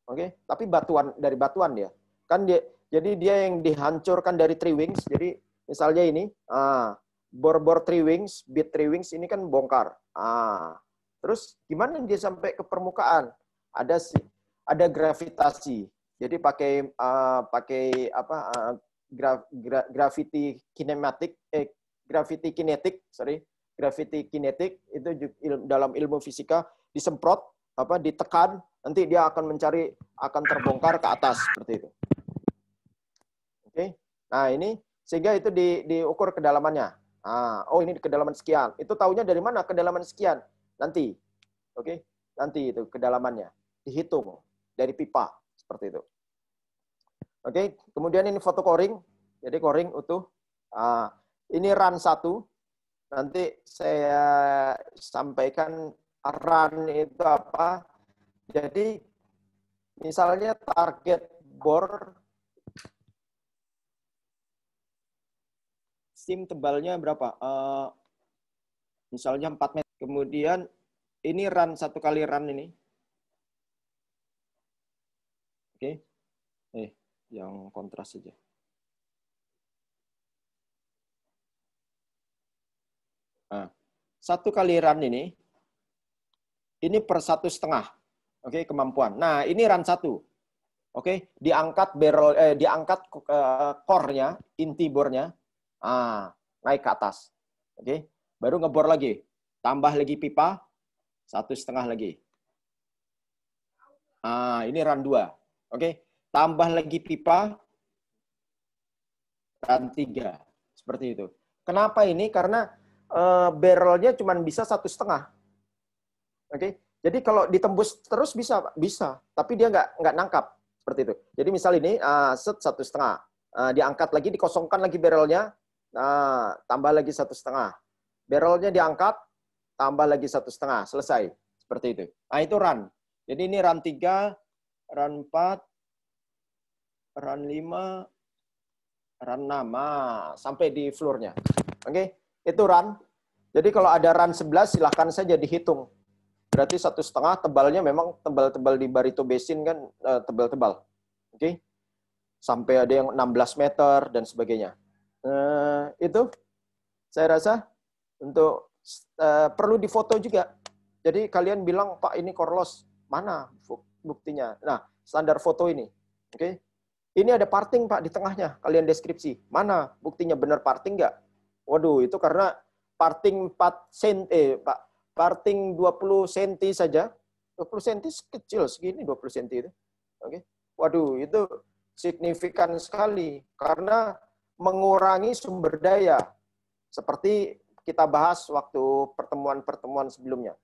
Oke, okay. tapi batuan dari batuan dia. Kan dia jadi dia yang dihancurkan dari three wings. Jadi misalnya ini, ah, bor-bor three wings, bit three wings ini kan bongkar. Ah, terus gimana dia sampai ke permukaan? Ada sih, ada gravitasi. Jadi pakai uh, pakai apa uh, gra, gra, graffiti kinematik eh, graffiti kinetik sorry graffiti kinetik itu dalam ilmu fisika disemprot apa ditekan nanti dia akan mencari akan terbongkar ke atas seperti itu oke okay. nah ini sehingga itu di, diukur kedalamannya ah oh ini kedalaman sekian itu tahunya dari mana kedalaman sekian nanti oke okay. nanti itu kedalamannya dihitung dari pipa seperti itu Oke, okay? kemudian ini foto koring. Jadi koring utuh. Uh, ini run satu. Nanti saya sampaikan run itu apa. Jadi misalnya target bor SIM tebalnya berapa? Uh, misalnya 4 meter. Kemudian ini run satu kali run ini. Oke. Okay yang kontras saja. Nah, satu kali run ini, ini per satu setengah, oke okay, kemampuan. Nah ini run satu, oke okay, diangkat barrel, eh, diangkat eh, core-nya, inti bornya, ah, naik ke atas, oke. Okay. Baru ngebor lagi, tambah lagi pipa, satu setengah lagi. Ah ini run dua, oke. Okay tambah lagi pipa dan tiga seperti itu. Kenapa ini? Karena e, barrelnya cuma bisa satu setengah. Oke, okay? jadi kalau ditembus terus bisa bisa, tapi dia nggak nggak nangkap seperti itu. Jadi misal ini uh, set satu setengah, uh, diangkat lagi, dikosongkan lagi barrelnya, uh, tambah lagi satu setengah, barrelnya diangkat, tambah lagi satu setengah, selesai seperti itu. Nah itu run. Jadi ini run 3, run 4, run 5, run 6, ah, sampai di floor-nya. Oke, okay? itu run. Jadi kalau ada run 11, silahkan saja dihitung. Berarti satu setengah tebalnya memang tebal-tebal di barito basin kan eh, tebal-tebal. Oke, okay? sampai ada yang 16 meter dan sebagainya. Nah, itu saya rasa untuk uh, perlu difoto juga. Jadi kalian bilang Pak ini korlos mana buktinya? Nah standar foto ini, oke? Okay? Ini ada parting, Pak, di tengahnya. Kalian deskripsi. Mana buktinya benar parting nggak? Waduh, itu karena parting 4 cm, eh, Pak, parting 20 cm saja. 20 cm kecil, segini 20 cm itu. Oke. Okay. Waduh, itu signifikan sekali karena mengurangi sumber daya. Seperti kita bahas waktu pertemuan-pertemuan sebelumnya.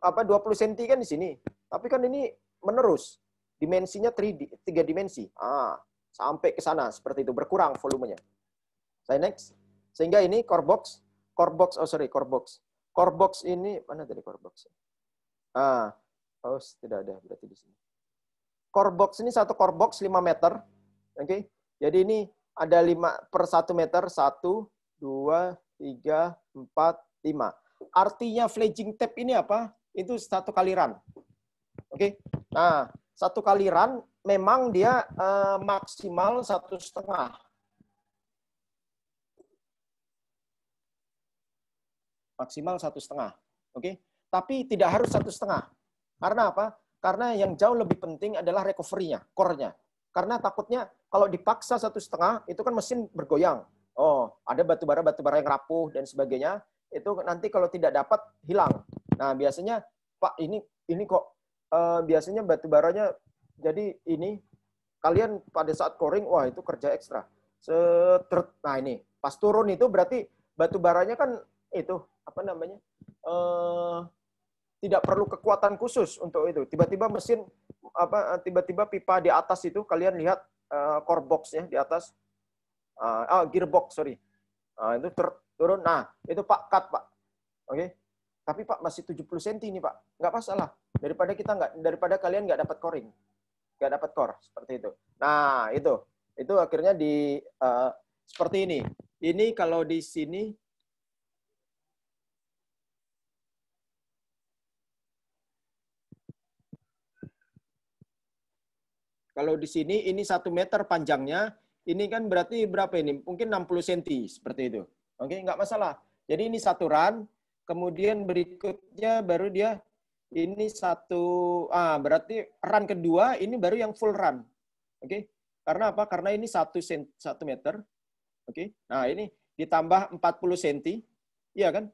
apa 20 cm kan di sini, tapi kan ini menerus dimensinya 3D, 3 dimensi. Ah, sampai ke sana seperti itu berkurang volumenya. Saya next. Sehingga ini core box, core box oh sorry, core box. Core box ini mana tadi core box? Ah, oh tidak ada berarti di sini. Core box ini satu core box 5 meter. Oke. Okay? Jadi ini ada 5 per 1 meter 1 2 3 4 5. Artinya flaging tape ini apa? Itu satu kali run. Oke. Okay? Nah, satu kali run memang dia uh, maksimal satu setengah. Maksimal satu setengah, oke? Okay? Tapi tidak harus satu setengah. Karena apa? Karena yang jauh lebih penting adalah recovery-nya, core-nya. Karena takutnya kalau dipaksa satu setengah itu kan mesin bergoyang. Oh, ada batu bara batu bara yang rapuh dan sebagainya. Itu nanti kalau tidak dapat hilang. Nah biasanya Pak ini ini kok uh, biasanya batu baranya jadi ini kalian pada saat coring wah itu kerja ekstra. Setert, nah ini pas turun itu berarti batu baranya kan itu apa namanya? Uh, tidak perlu kekuatan khusus untuk itu. Tiba-tiba mesin apa tiba-tiba pipa di atas itu kalian lihat uh, core box ya di atas uh, oh, gearbox sorry. Uh, itu turun. Nah, itu Pak cut, Pak. Oke. Okay? Tapi Pak masih 70 cm ini Pak. Nggak masalah. Daripada kita nggak, daripada kalian nggak dapat koring. Nggak dapat kor, seperti itu. Nah, itu. Itu akhirnya di uh, seperti ini. Ini kalau di sini Kalau di sini ini satu meter panjangnya, ini kan berarti berapa ini? Mungkin 60 cm seperti itu. Oke, nggak masalah. Jadi ini satu run, kemudian berikutnya baru dia ini satu ah berarti run kedua ini baru yang full run oke okay? karena apa karena ini satu sen, satu meter oke okay? nah ini ditambah 40 cm iya kan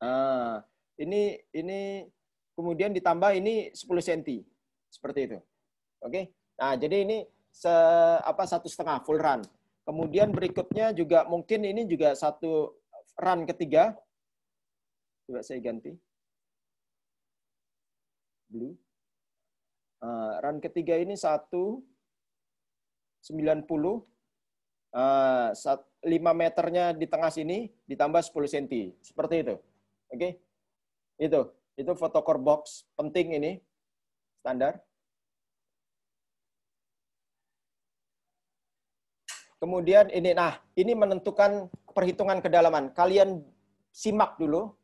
nah, ini ini kemudian ditambah ini 10 cm seperti itu oke okay? nah jadi ini se apa satu setengah full run kemudian berikutnya juga mungkin ini juga satu run ketiga Coba saya ganti. Blue. Uh, run ketiga ini 1, 90, uh, 5 meternya di tengah sini, ditambah 10 cm. Seperti itu. Oke? Okay? Itu. Itu fotokor box penting ini. Standar. Kemudian ini, nah ini menentukan perhitungan kedalaman. Kalian simak dulu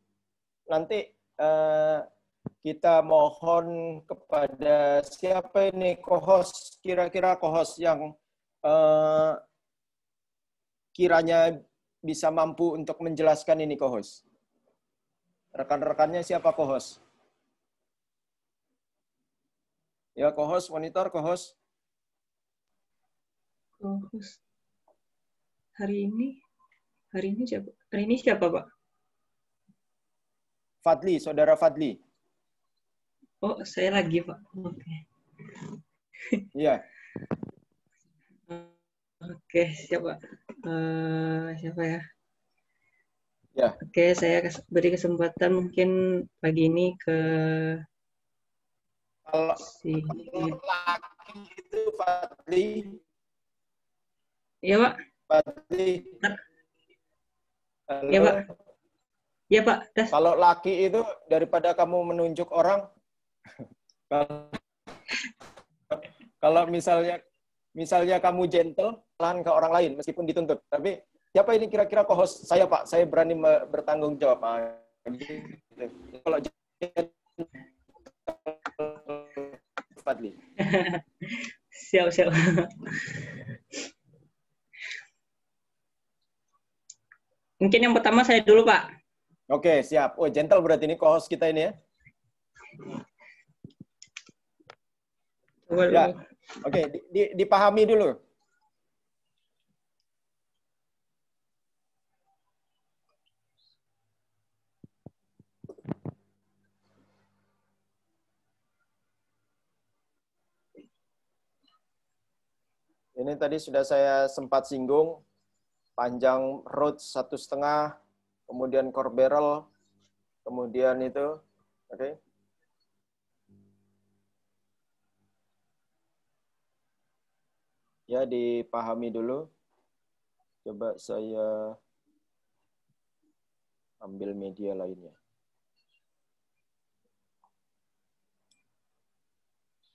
nanti uh, kita mohon kepada siapa ini kohos kira-kira kohos yang uh, kiranya bisa mampu untuk menjelaskan ini kohos rekan-rekannya siapa kohos ya kohos monitor kohos kohos hari ini hari ini siapa hari ini siapa pak Fadli, saudara Fadli. Oh, saya lagi, Pak. Oke. Iya. Oke, siapa? Uh, eh, siapa ya? Ya. Oke, saya beri kesempatan mungkin pagi ini ke kalau si laki itu Fadli. Iya, Pak. Fadli. Iya, Pak. Ya Pak. Das. Kalau laki itu daripada kamu menunjuk orang, kalau misalnya misalnya kamu gentle, lahan ke orang lain meskipun dituntut. Tapi siapa ini kira-kira co-host saya Pak? Saya berani bertanggung jawab. Ah, gitu. Kalau Fadli. *laughs* siap siap. Mungkin yang pertama saya dulu Pak. Oke, siap. Oh, gentle berarti ini co-host kita ini ya. ya. Oke, di, di, dipahami dulu. Ini tadi sudah saya sempat singgung panjang road satu setengah kemudian core barrel, kemudian itu, oke. Okay. Ya, dipahami dulu. Coba saya ambil media lainnya.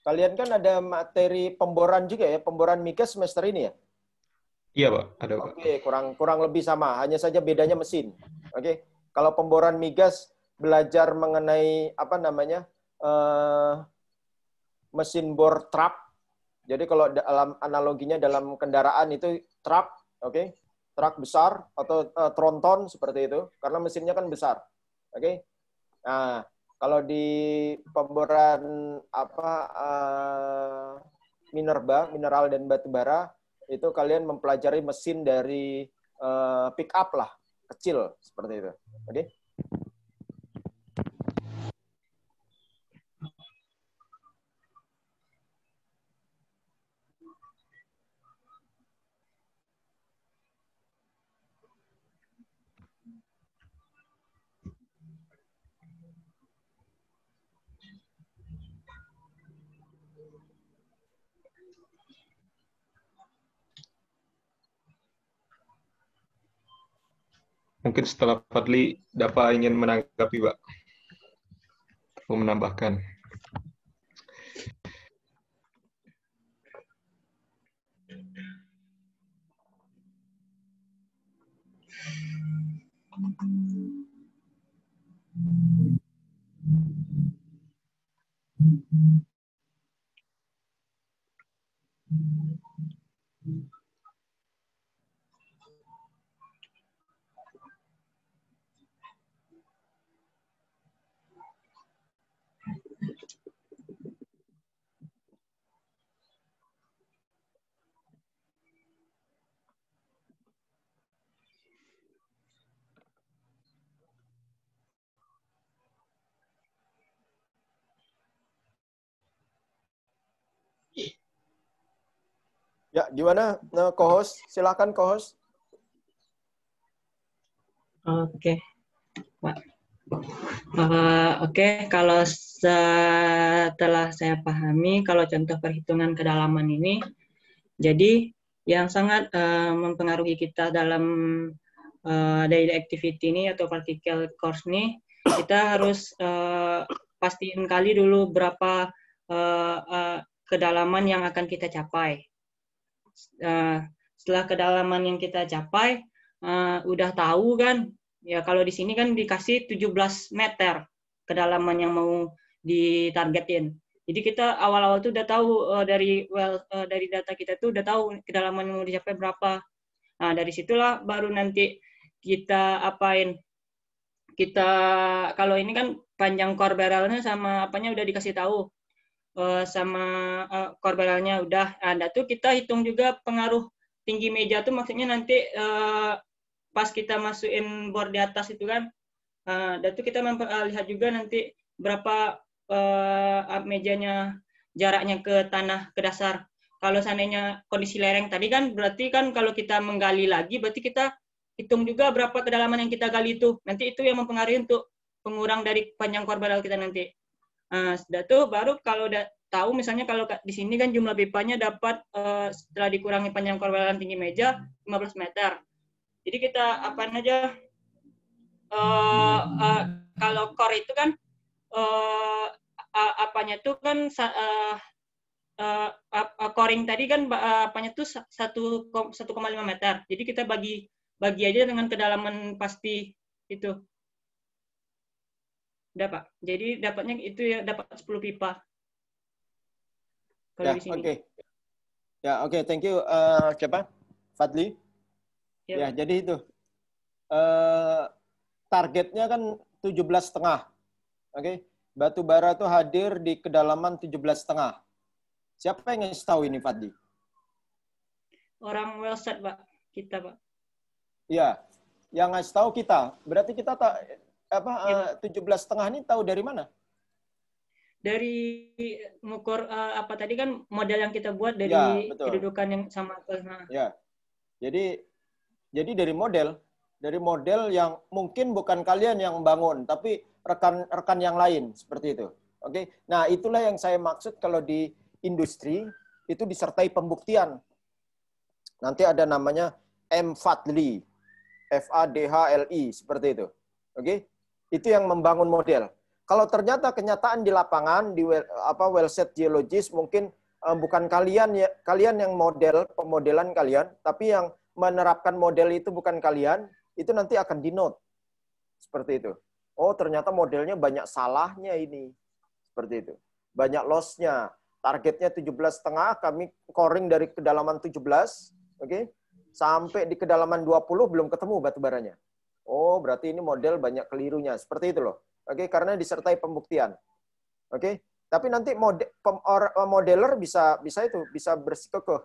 Kalian kan ada materi pemboran juga ya, pemboran migas semester ini ya? Iya pak, ada pak. Oke, kurang kurang lebih sama, hanya saja bedanya mesin. Oke, kalau pemboran migas belajar mengenai apa namanya eh mesin bor trap. Jadi kalau dalam analoginya dalam kendaraan itu trap, oke, okay? truk besar atau uh, tronton seperti itu, karena mesinnya kan besar, oke. Nah, kalau di pemboran apa uh, minerba, mineral dan batu bara itu kalian mempelajari mesin dari uh, pick up lah kecil seperti itu. Oke? Okay? Mungkin setelah Fadli, dapat ingin menanggapi, Pak. Mau menambahkan. Thank you. Ya, gimana nah, co-host? Silakan co Oke. Okay. Uh, eh, Oke, okay. kalau setelah saya pahami, kalau contoh perhitungan kedalaman ini, jadi yang sangat uh, mempengaruhi kita dalam uh, daily activity ini atau partikel course ini, kita harus uh, pastiin kali dulu berapa uh, uh, kedalaman yang akan kita capai Eh, setelah kedalaman yang kita capai uh, udah tahu kan ya kalau di sini kan dikasih 17 meter kedalaman yang mau ditargetin jadi kita awal-awal tuh udah tahu uh, dari well uh, dari data kita tuh udah tahu kedalaman yang mau dicapai berapa. Nah, dari situlah baru nanti kita apain kita kalau ini kan panjang core barrelnya sama apanya udah dikasih tahu uh, sama uh, udah ada nah, tuh kita hitung juga pengaruh tinggi meja tuh maksudnya nanti uh, pas kita masukin bor di atas itu kan uh, dan tuh kita uh, lihat juga nanti berapa uh, mejanya jaraknya ke tanah ke dasar kalau seandainya kondisi lereng tadi kan berarti kan kalau kita menggali lagi berarti kita hitung juga berapa kedalaman yang kita gali itu nanti itu yang mempengaruhi untuk pengurang dari panjang korban kita nanti Nah, sudah tuh baru kalau udah tahu misalnya kalau di sini kan jumlah pipanya dapat uh, setelah dikurangi panjang korbelan tinggi meja 15 meter. Jadi kita apa aja uh, uh, kalau kor itu kan uh, apanya itu kan uh, uh, uh, coring tadi kan uh, apanya tuh 1,5 meter. Jadi kita bagi bagi aja dengan kedalaman pasti itu. Udah Jadi dapatnya itu ya dapat 10 pipa. Kalau ya, di sini. Oke. Okay. Ya, oke, okay, thank you uh, siapa? Fadli. Ya, ya jadi itu. Uh, targetnya kan belas setengah. Oke. Okay? Batu bara itu hadir di kedalaman belas setengah. Siapa yang ngasih tahu ini Fadli? Orang well set Pak. Kita, Pak. Iya. Yang ngasih tahu kita. Berarti kita tak apa eh, iya. tujuh belas setengah ini tahu dari mana? Dari mengukur uh, eh, apa tadi kan model yang kita buat dari ya, kedudukan yang sama Nah. Ya, jadi jadi dari model dari model yang mungkin bukan kalian yang bangun tapi rekan-rekan yang lain seperti itu. Oke, okay? nah itulah yang saya maksud kalau di industri itu disertai pembuktian. Nanti ada namanya M Fadli, F A D H L I seperti itu. Oke, okay? Itu yang membangun model. Kalau ternyata kenyataan di lapangan di apa well set geologis mungkin uh, bukan kalian ya kalian yang model pemodelan kalian, tapi yang menerapkan model itu bukan kalian, itu nanti akan di note. Seperti itu. Oh, ternyata modelnya banyak salahnya ini. Seperti itu. Banyak loss-nya. Targetnya setengah kami coring dari kedalaman 17, oke? Okay? Sampai di kedalaman 20 belum ketemu batu baranya. Oh, berarti ini model banyak kelirunya. Seperti itu loh. Oke, okay? karena disertai pembuktian. Oke, okay? tapi nanti mode, eh, modeler bisa bisa itu bisa bersikukuh.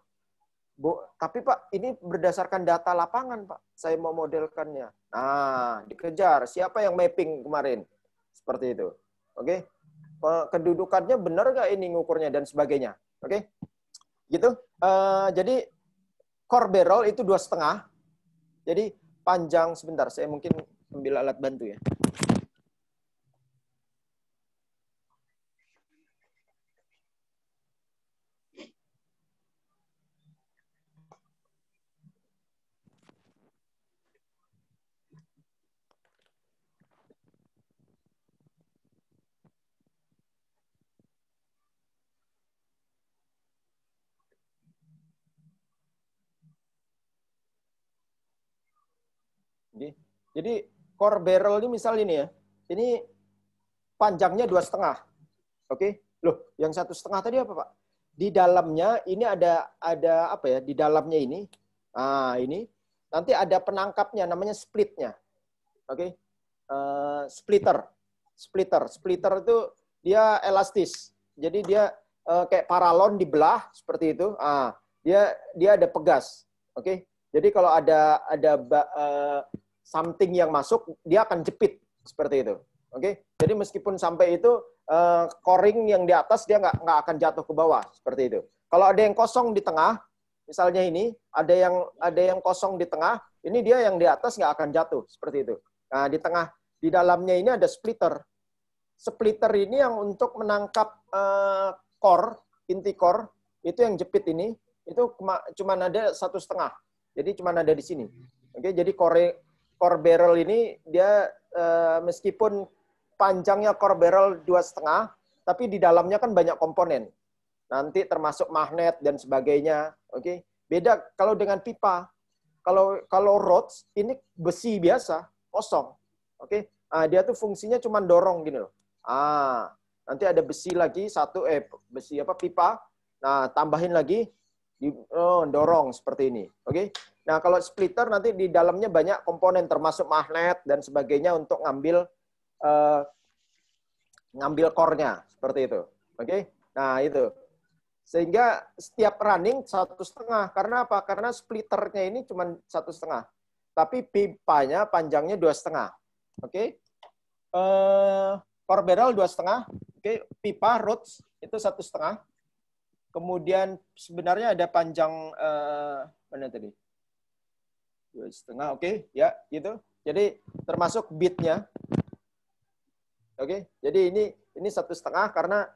Bu, tapi Pak, ini berdasarkan data lapangan, Pak. Saya mau modelkannya. Nah, dikejar. Siapa yang mapping kemarin? Seperti itu. Oke. Okay? Kedudukannya benar nggak ini ngukurnya dan sebagainya. Oke. Okay? Gitu. Uh, jadi core barrel itu dua setengah. Jadi panjang. Sebentar, saya mungkin ambil alat bantu ya. Jadi core barrel ini misal ini ya, ini panjangnya dua setengah, oke? Okay? Loh, yang satu setengah tadi apa pak? Di dalamnya ini ada ada apa ya? Di dalamnya ini, ah ini nanti ada penangkapnya, namanya splitnya, oke? Okay? Uh, eh, splitter, splitter, splitter itu dia elastis, jadi dia uh, kayak paralon dibelah seperti itu. Ah, dia dia ada pegas, oke? Okay? Jadi kalau ada ada uh, something yang masuk, dia akan jepit seperti itu. Oke, okay? jadi meskipun sampai itu uh, yang di atas dia nggak nggak akan jatuh ke bawah seperti itu. Kalau ada yang kosong di tengah, misalnya ini ada yang ada yang kosong di tengah, ini dia yang di atas nggak akan jatuh seperti itu. Nah di tengah di dalamnya ini ada splitter. Splitter ini yang untuk menangkap uh, eh, core inti core itu yang jepit ini itu cuma ada satu setengah. Jadi cuma ada di sini. Oke, jadi core core barrel ini dia uh, meskipun panjangnya core barrel dua setengah, tapi di dalamnya kan banyak komponen. Nanti termasuk magnet dan sebagainya. Oke, okay? beda kalau dengan pipa. Kalau kalau rods ini besi biasa kosong. Oke, okay? uh, dia tuh fungsinya cuma dorong gini loh. Ah, nanti ada besi lagi satu eh besi apa pipa. Nah tambahin lagi di, oh, dorong seperti ini. Oke, okay? Nah, kalau splitter nanti di dalamnya banyak komponen termasuk magnet dan sebagainya untuk ngambil eh, ngambil core-nya seperti itu. Oke? Okay? Nah, itu. Sehingga setiap running satu setengah. Karena apa? Karena splitternya ini cuma satu setengah. Tapi pipanya panjangnya dua setengah. Oke? Okay? Uh, eh, barrel dua setengah. Oke, okay? pipa roots itu satu setengah. Kemudian sebenarnya ada panjang uh, mana tadi? dua setengah oke okay, ya gitu jadi termasuk bitnya oke okay, jadi ini ini satu setengah karena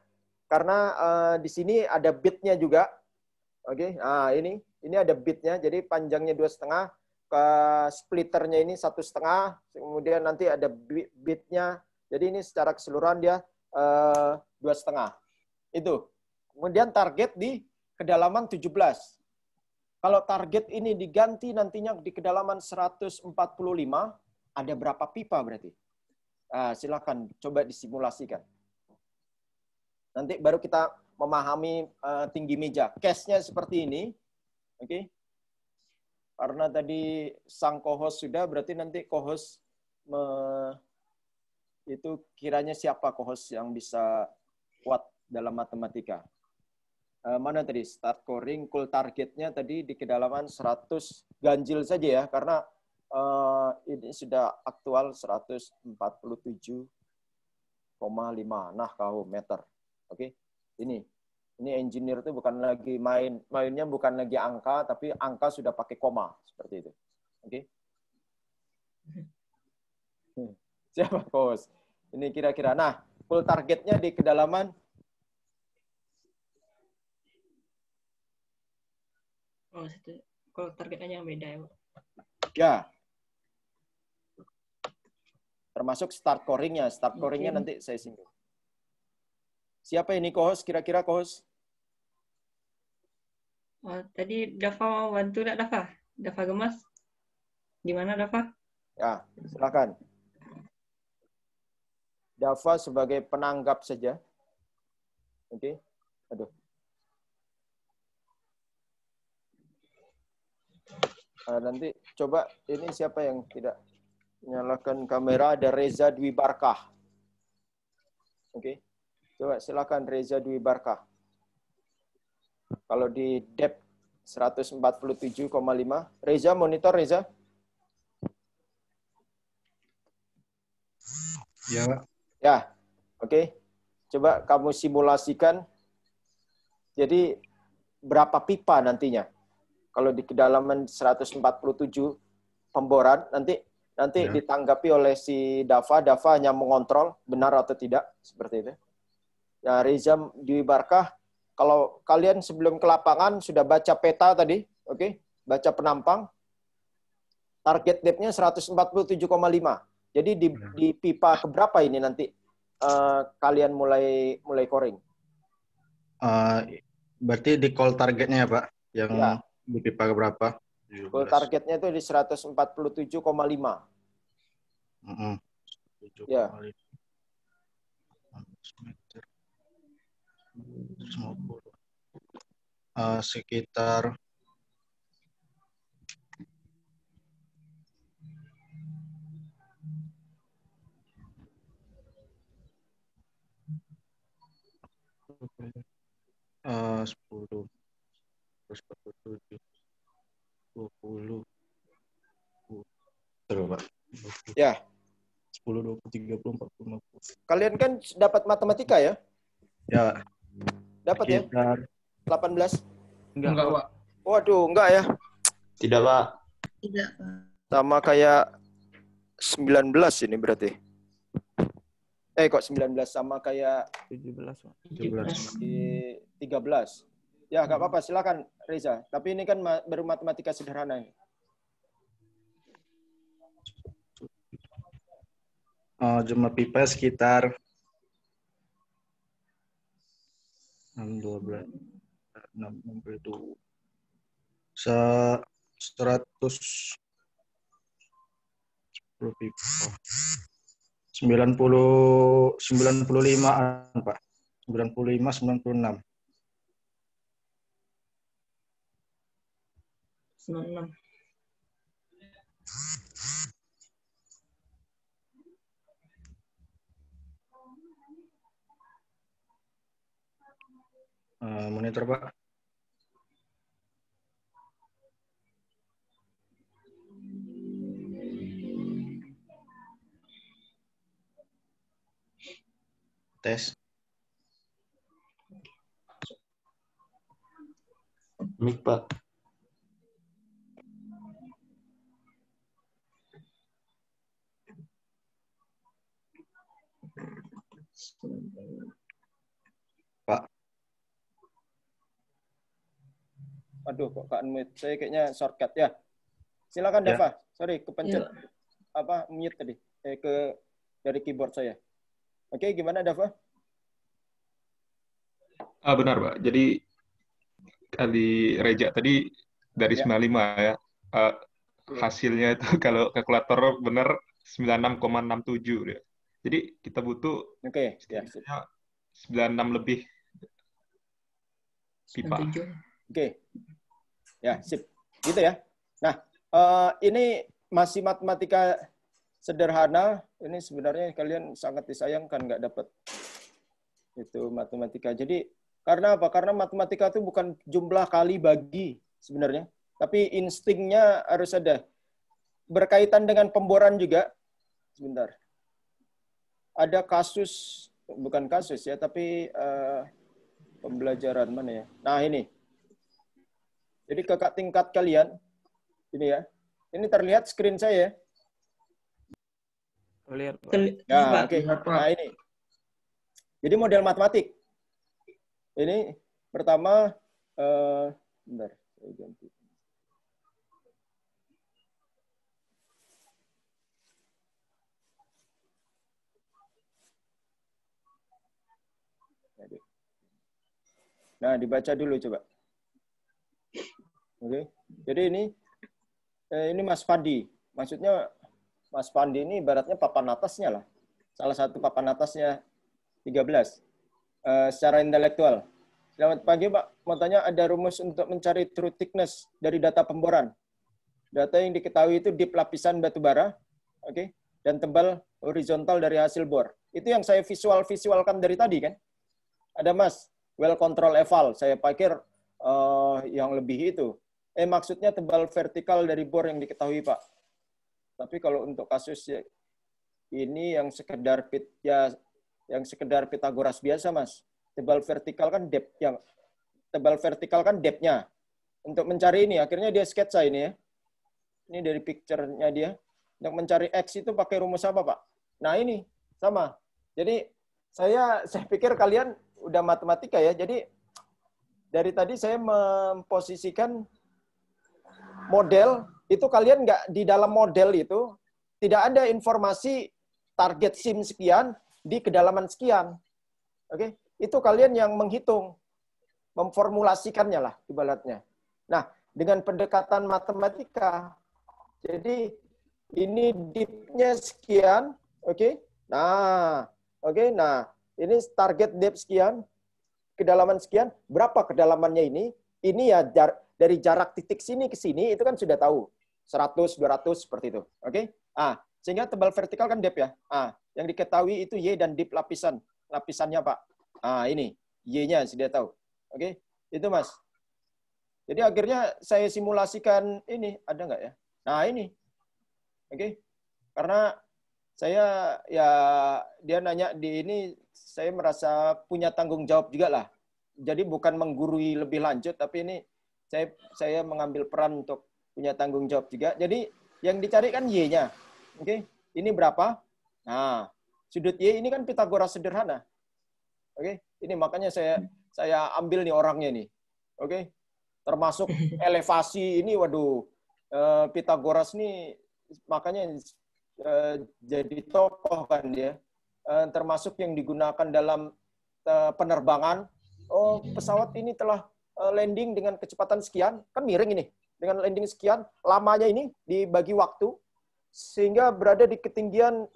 karena uh, di sini ada bitnya juga oke okay, nah ini ini ada bitnya jadi panjangnya dua setengah ke splitternya ini satu setengah kemudian nanti ada bitnya jadi ini secara keseluruhan dia eh, dua setengah itu kemudian target di kedalaman 17 kalau target ini diganti nantinya di kedalaman 145, ada berapa pipa berarti? Uh, silakan coba disimulasikan. Nanti baru kita memahami uh, tinggi meja. Case-nya seperti ini. Oke. Okay? Karena tadi sang kohos sudah, berarti nanti kohos me... itu kiranya siapa kohos yang bisa kuat dalam matematika. Eh, mana tadi start coring, cool targetnya tadi di kedalaman 100 ganjil saja ya karena uh, ini sudah aktual 147,5 nah kau meter. Oke. Okay? Ini ini engineer itu bukan lagi main mainnya bukan lagi angka tapi angka sudah pakai koma seperti itu. Oke. Okay? Hmm. *laughs* Siapa bos? Ini kira-kira. Nah, full targetnya di kedalaman Oh, Kalau targetnya yang beda ya, Pak. Ya. Termasuk start coringnya. Start coringnya nanti saya singgung. Siapa ini Kohos? Kira-kira Kohos? Oh, eh, tadi Dafa mau bantu tidak, Dafa? Dafa Gemas? Gimana Dafa? Ya, silakan. Dafa sebagai penanggap saja. Oke. Okay. Aduh. Nah, nanti coba ini siapa yang tidak nyalakan kamera ada Reza Dwi Barkah. Oke. Okay. Coba silakan Reza Dwi Barkah. Kalau di dep 147,5, Reza monitor Reza. Ya, Ya. Oke. Okay. Coba kamu simulasikan. Jadi berapa pipa nantinya? kalau di kedalaman 147 pemboran nanti nanti ya. ditanggapi oleh si Dava, Dava hanya mengontrol benar atau tidak seperti itu. Nah, Reza Dwi Barkah, kalau kalian sebelum ke lapangan sudah baca peta tadi, oke, okay? baca penampang, target depth-nya 147,5. Jadi di, ya. di pipa keberapa ini nanti uh, kalian mulai mulai coring? Uh, eh, berarti di call targetnya ya Pak, yang ya di pipa berapa? Goal targetnya itu di 147,5. Mm -hmm. Ya. Uh, sekitar eh, uh, 10 147 20 Terus, Ya. 10, 20, 30, 40, 50. Kalian kan dapat matematika ya? Ya. Dapat ya? 18? Enggak, enggak, Pak. Waduh, enggak ya? Tidak, Pak. Tidak, Pak. Sama kayak 19 ini berarti. Eh, kok 19 sama kayak 17, Pak. 17. 13. Ya, nggak hmm. apa-apa. Silakan, Reza. Tapi ini kan baru matematika sederhana. Ini. Oh, jumlah pipa sekitar 12, 62. Se 100 10 pipa. 90 95 an, Pak. 95 96. 96. Eh, monitor Pak. Tes. Mic Pak. Pak. Aduh, kok Kak unmute. Saya kayaknya shortcut ya. Silakan ya. Deva. Sorry, kepencet ya. apa mute tadi. Eh, ke dari keyboard saya. Oke, gimana Deva? Ah, benar, Pak. Jadi kali Reja tadi dari ya. 95 ya. Uh, hasilnya itu *laughs* kalau kalkulator benar 96,67 ya. Jadi kita butuh Oke, okay, ya. 96 lebih pipa. Oke. Okay. Ya, sip. Gitu ya. Nah, uh, ini masih matematika sederhana. Ini sebenarnya kalian sangat disayangkan nggak dapat itu matematika. Jadi karena apa? Karena matematika itu bukan jumlah kali bagi sebenarnya, tapi instingnya harus ada. Berkaitan dengan pemboran juga. Sebentar ada kasus bukan kasus ya, tapi uh, pembelajaran mana ya? Nah ini. Jadi kakak tingkat kalian, ini ya. Ini terlihat screen saya. Ya. Terlihat. Ya, oke. Okay. Nah ini. Jadi model matematik. Ini pertama, uh, ganti. Nah, dibaca dulu coba. Oke. Okay. Jadi ini eh, ini Mas Fadi. Maksudnya Mas Fadi ini ibaratnya papan atasnya lah. Salah satu papan atasnya 13. Eh, secara intelektual. Selamat pagi, Pak. Mau tanya ada rumus untuk mencari true thickness dari data pemboran. Data yang diketahui itu deep lapisan batu bara, oke, okay, dan tebal horizontal dari hasil bor. Itu yang saya visual-visualkan dari tadi kan? Ada Mas, well control eval. Saya pikir uh, yang lebih itu. Eh maksudnya tebal vertikal dari bor yang diketahui Pak. Tapi kalau untuk kasus ya, ini yang sekedar pit ya yang sekedar Pitagoras biasa Mas. Tebal vertikal kan depth yang tebal vertikal kan depthnya Untuk mencari ini akhirnya dia sketsa ini ya. Ini dari picture-nya dia. Untuk mencari X itu pakai rumus apa Pak? Nah ini sama. Jadi saya saya pikir kalian udah matematika ya. Jadi dari tadi saya memposisikan model itu kalian nggak di dalam model itu tidak ada informasi target SIM sekian di kedalaman sekian. Oke, okay? itu kalian yang menghitung, memformulasikannya lah ibaratnya. Nah, dengan pendekatan matematika, jadi ini dipnya sekian, oke? Okay? Nah, Oke, nah ini target depth sekian, kedalaman sekian, berapa kedalamannya ini? Ini ya jar, dari jarak titik sini ke sini itu kan sudah tahu. 100, 200 seperti itu. Oke? Ah, sehingga tebal vertikal kan depth ya. Ah, yang diketahui itu Y dan depth lapisan. Lapisannya, Pak. Ah, ini Y-nya sudah tahu. Oke? Itu, Mas. Jadi akhirnya saya simulasikan ini, ada nggak ya? Nah, ini. Oke? Karena saya ya dia nanya di ini saya merasa punya tanggung jawab juga lah. Jadi bukan menggurui lebih lanjut tapi ini saya saya mengambil peran untuk punya tanggung jawab juga. Jadi yang dicari kan Y-nya. Oke, okay? ini berapa? Nah, sudut Y ini kan Pitagoras sederhana. Oke, okay? ini makanya saya saya ambil nih orangnya nih. Oke. Okay? Termasuk *laughs* elevasi ini waduh eh, Pitagoras nih makanya Eh, jadi tokoh kan dia, eh, termasuk yang digunakan dalam eh, penerbangan. Oh pesawat ini telah landing dengan kecepatan sekian, kan miring ini dengan landing sekian, lamanya ini dibagi waktu sehingga berada di ketinggian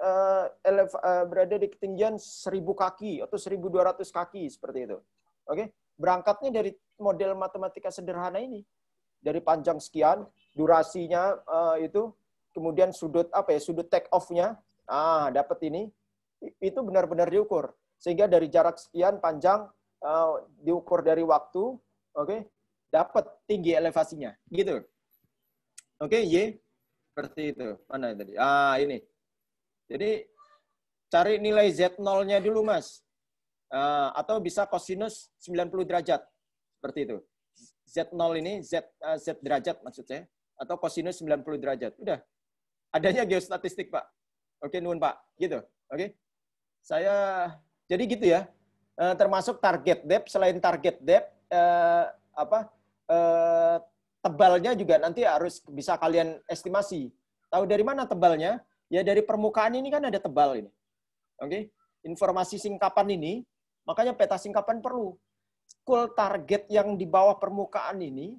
berada di ketinggian 1000 kaki atau 1200 kaki seperti itu. Oke, berangkatnya dari model matematika sederhana ini. Dari panjang sekian, durasinya itu kemudian sudut apa ya sudut take off-nya ah dapat ini itu benar-benar diukur sehingga dari jarak sekian panjang uh, diukur dari waktu oke okay, dapat tinggi elevasinya gitu oke okay, y seperti itu mana tadi ah ini jadi cari nilai z nolnya dulu mas uh, atau bisa kosinus 90 derajat seperti itu z nol ini z uh, z derajat maksudnya, atau kosinus 90 derajat udah adanya geostatistik Pak. Oke, nun Pak. Gitu. Oke. Saya jadi gitu ya. E, termasuk target depth, selain target depth, eh, e, apa e, tebalnya juga nanti harus bisa kalian estimasi. Tahu dari mana tebalnya? Ya dari permukaan ini kan ada tebal ini. Oke. Okay? Informasi singkapan ini, makanya peta singkapan perlu. Cool target yang di bawah permukaan ini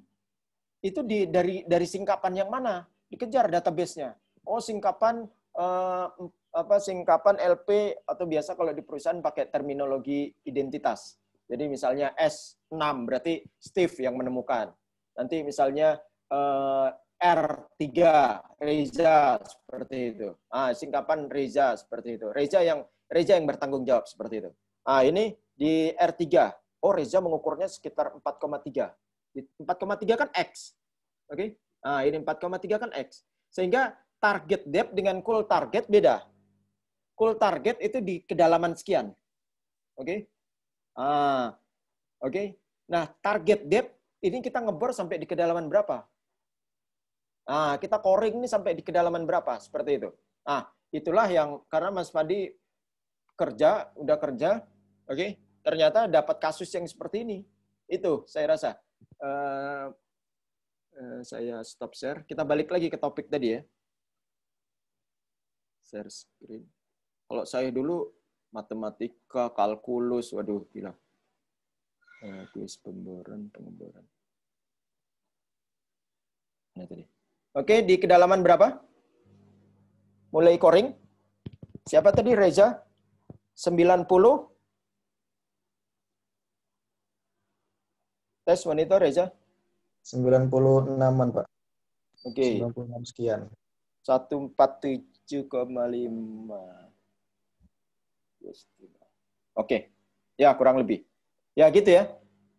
itu di dari dari singkapan yang mana? Dikejar database-nya oh singkapan eh, apa singkapan LP atau biasa kalau di perusahaan pakai terminologi identitas. Jadi misalnya S6 berarti Steve yang menemukan. Nanti misalnya eh, R3 Reza seperti itu. Ah, singkapan Reza seperti itu. Reza yang Reza yang bertanggung jawab seperti itu. Ah, ini di R3. Oh, Reza mengukurnya sekitar 4,3. 4,3 kan X. Oke. Okay? Nah, ini 4,3 kan X. Sehingga target depth dengan cool target beda. Cool target itu di kedalaman sekian. Oke? Okay? Ah, oke. Okay? Nah, target depth ini kita ngebor sampai di kedalaman berapa? Ah kita koring ini sampai di kedalaman berapa? Seperti itu. Ah itulah yang karena Mas Fadi kerja, udah kerja, oke, okay, ternyata dapat kasus yang seperti ini. Itu saya rasa. uh, saya stop share. Kita balik lagi ke topik tadi ya share screen. Kalau saya dulu matematika, kalkulus, waduh gila. kuis pemboran, pengeboran. Nah tadi. Oke, di kedalaman berapa? Mulai koring. Siapa tadi Reza? 90. Tes monitor Reza. 96-an, Pak. Oke. Okay. 96 sekian. 147 Oke. Ya, kurang lebih. Ya, gitu ya.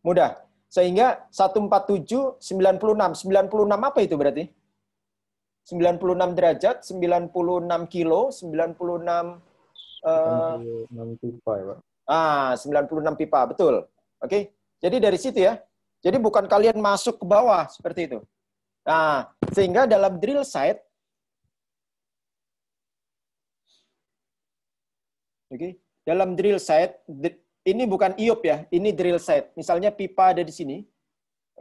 Mudah. Sehingga 147, 96. 96 apa itu berarti? 96 derajat, 96 kilo, 96... Uh, 96 pipa ya, Pak. Eh, ah, 96 pipa, betul. Oke, okay. jadi dari situ ya. Jadi bukan kalian masuk ke bawah seperti itu. Nah, sehingga dalam drill site Oke, okay? dalam drill set ini bukan IOP ya, ini drill set. Misalnya pipa ada di sini.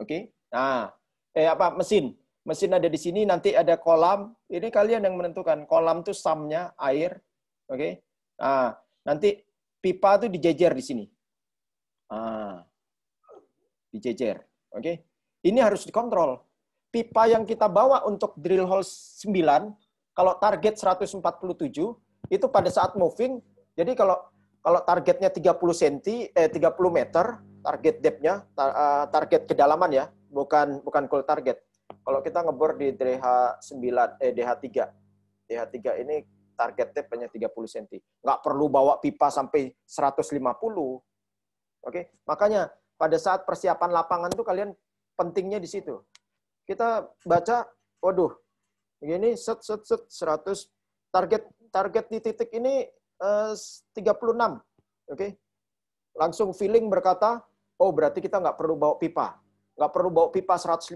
Oke. Okay? Nah, eh apa mesin? Mesin ada di sini, nanti ada kolam. Ini kalian yang menentukan. Kolam tuh samnya air. Oke. Okay? Nah, nanti pipa tuh dijejer di sini. Ah. Dijejer. Oke. Okay? Ini harus dikontrol. Pipa yang kita bawa untuk drill hole 9 kalau target 147 itu pada saat moving jadi kalau kalau targetnya 30 cm eh 30 meter target depthnya tar, uh, eh, target kedalaman ya, bukan bukan goal target. Kalau kita ngebor di DH 9 eh DH 3. DH 3 ini target depth 30 cm. Nggak perlu bawa pipa sampai 150. Oke, makanya pada saat persiapan lapangan tuh kalian pentingnya di situ. Kita baca, waduh, begini set set set 100 target target di titik ini 36. Eh, oke. Okay? Langsung feeling berkata, oh berarti kita nggak perlu bawa pipa. Nggak perlu bawa pipa 150.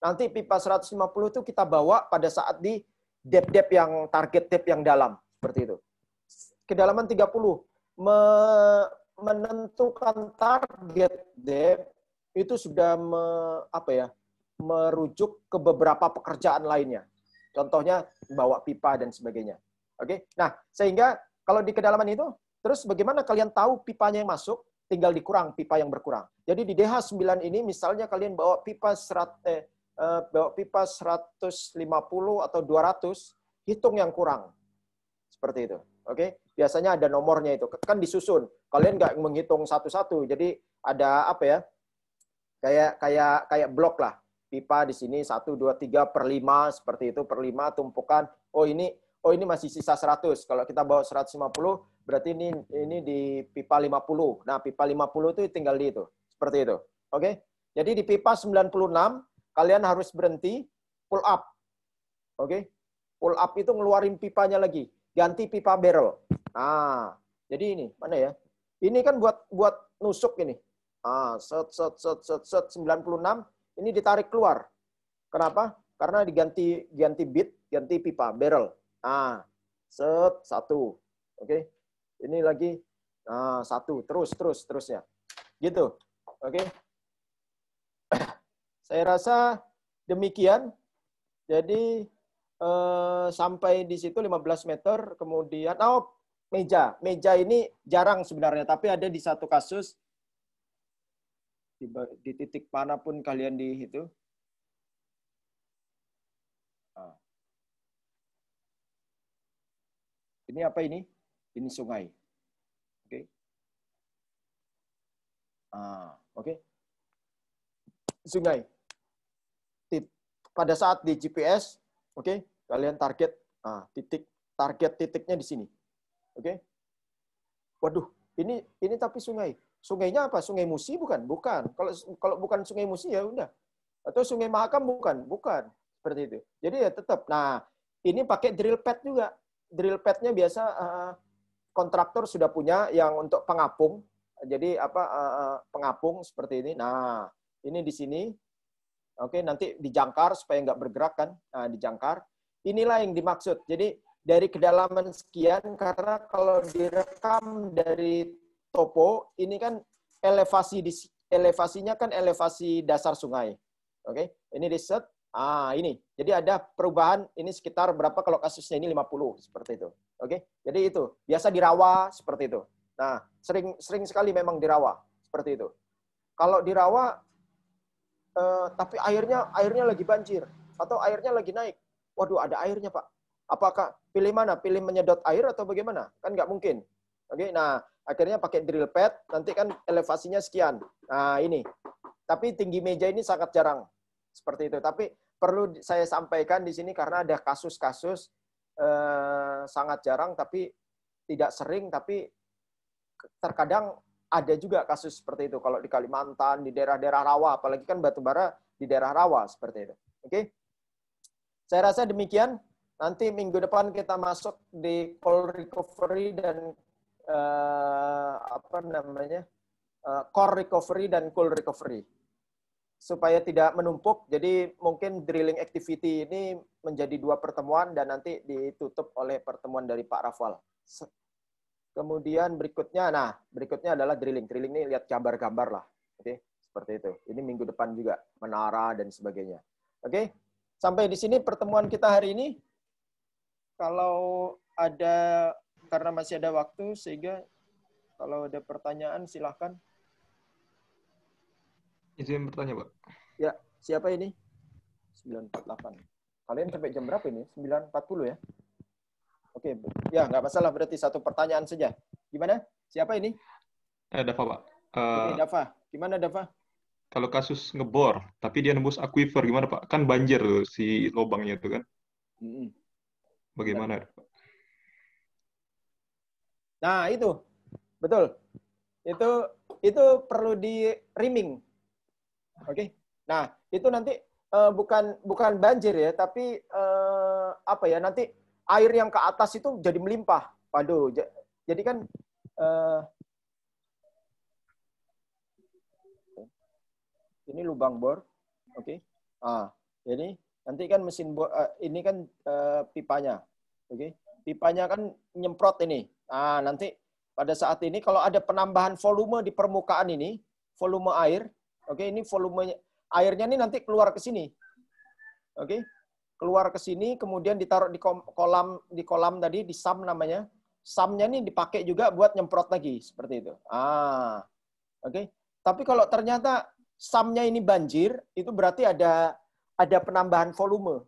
Nanti pipa 150 itu kita bawa pada saat di depth-depth yang target depth yang dalam. Seperti itu. Kedalaman 30. Me menentukan target depth itu sudah me, apa ya merujuk ke beberapa pekerjaan lainnya. Contohnya bawa pipa dan sebagainya. Oke. Nah, sehingga kalau di kedalaman itu, terus bagaimana kalian tahu pipanya yang masuk? Tinggal dikurang pipa yang berkurang. Jadi di DH 9 ini misalnya kalian bawa pipa serat, eh, eh bawa pipa 150 atau 200, hitung yang kurang. Seperti itu. Oke, okay? biasanya ada nomornya itu. Kan disusun. Kalian nggak menghitung satu-satu. Jadi ada apa ya? Kayak kayak kayak blok lah. Pipa di sini 1 2 3 per 5 seperti itu, per 5 tumpukan. Oh, ini oh ini masih sisa 100. Kalau kita bawa 150, berarti ini ini di pipa 50. Nah, pipa 50 itu tinggal di itu. Seperti itu. Oke? Okay? Jadi di pipa 96, kalian harus berhenti pull up. Oke? Okay? Pull up itu ngeluarin pipanya lagi. Ganti pipa barrel. Nah, jadi ini, mana ya? Ini kan buat buat nusuk ini. Ah, set, set, set, set, set, 96. Ini ditarik keluar. Kenapa? Karena diganti ganti bit, ganti pipa, barrel. Nah, set satu. Oke. Okay. Ini lagi nah, satu. Terus terus terus ya. Gitu. Oke. Okay. *coughs* Saya rasa demikian. Jadi eh, sampai di situ 15 meter, kemudian oh meja. Meja ini jarang sebenarnya, tapi ada di satu kasus di, di titik manapun kalian di itu Ini apa ini? Ini sungai. Oke. Okay. Ah, oke. Okay. Sungai. Pada saat di GPS, oke, okay, kalian target ah, titik target titiknya di sini. Oke. Okay. Waduh, ini ini tapi sungai. Sungainya apa? Sungai Musi bukan? Bukan. Kalau kalau bukan Sungai Musi ya udah. Atau Sungai Mahakam bukan? Bukan. Seperti itu. Jadi ya tetap. Nah, ini pakai drill pad juga drill padnya biasa uh, kontraktor sudah punya yang untuk pengapung. Jadi apa uh, pengapung seperti ini. Nah, ini di sini. Oke, nanti dijangkar supaya nggak bergerak kan? Nah, dijangkar. Inilah yang dimaksud. Jadi dari kedalaman sekian karena kalau direkam dari topo ini kan elevasi di elevasinya kan elevasi dasar sungai. Oke, ini di set Ah, ini. Jadi ada perubahan ini sekitar berapa kalau kasusnya ini 50 seperti itu. Oke. Jadi itu, biasa dirawa seperti itu. Nah, sering sering sekali memang dirawa seperti itu. Kalau dirawa eh, tapi airnya airnya lagi banjir atau airnya lagi naik. Waduh, ada airnya, Pak. Apakah pilih mana? Pilih menyedot air atau bagaimana? Kan nggak mungkin. Oke. Nah, akhirnya pakai drill pad, nanti kan elevasinya sekian. Nah, ini. Tapi tinggi meja ini sangat jarang seperti itu. Tapi perlu saya sampaikan di sini karena ada kasus-kasus eh, sangat jarang tapi tidak sering tapi terkadang ada juga kasus seperti itu kalau di Kalimantan di daerah-daerah rawa apalagi kan batubara di daerah rawa seperti itu oke okay? saya rasa demikian nanti minggu depan kita masuk di call recovery dan eh, apa namanya eh, core recovery dan cool recovery supaya tidak menumpuk. Jadi mungkin drilling activity ini menjadi dua pertemuan dan nanti ditutup oleh pertemuan dari Pak Rafal. Kemudian berikutnya, nah berikutnya adalah drilling. Drilling ini lihat gambar-gambar lah, oke? Okay? Seperti itu. Ini minggu depan juga menara dan sebagainya. Oke, okay? sampai di sini pertemuan kita hari ini. Kalau ada karena masih ada waktu sehingga kalau ada pertanyaan silahkan. Izin bertanya, Pak. Ya, siapa ini? 948. Kalian sampai jam berapa ini? 9.40 ya? Oke, ya nggak masalah berarti satu pertanyaan saja. Gimana? Siapa ini? Eh, Dafa, Pak. Uh, Oke, Dafa. Gimana, Dafa? Kalau kasus ngebor, tapi dia nembus aquifer gimana, Pak? Kan banjir tuh, si lubangnya itu kan. Mm-hmm. Bagaimana, Pak? Nah, itu. Betul. Itu itu perlu di riming Oke. Okay? Nah, itu nanti uh, bukan bukan banjir ya, tapi uh, apa ya? Nanti air yang ke atas itu jadi melimpah. Waduh. Jadi kan uh, ini lubang bor. Oke. Okay? Ah, ini nanti kan mesin bor, uh, ini kan uh, pipanya. Oke. Okay? Pipanya kan nyemprot ini. Ah, nanti pada saat ini kalau ada penambahan volume di permukaan ini, volume air, Oke, ini volumenya airnya ini nanti keluar ke sini. Oke. Keluar ke sini kemudian ditaruh di kolam di kolam tadi di sam namanya. Samnya ini dipakai juga buat nyemprot lagi seperti itu. Ah. Oke. Tapi kalau ternyata samnya ini banjir, itu berarti ada ada penambahan volume.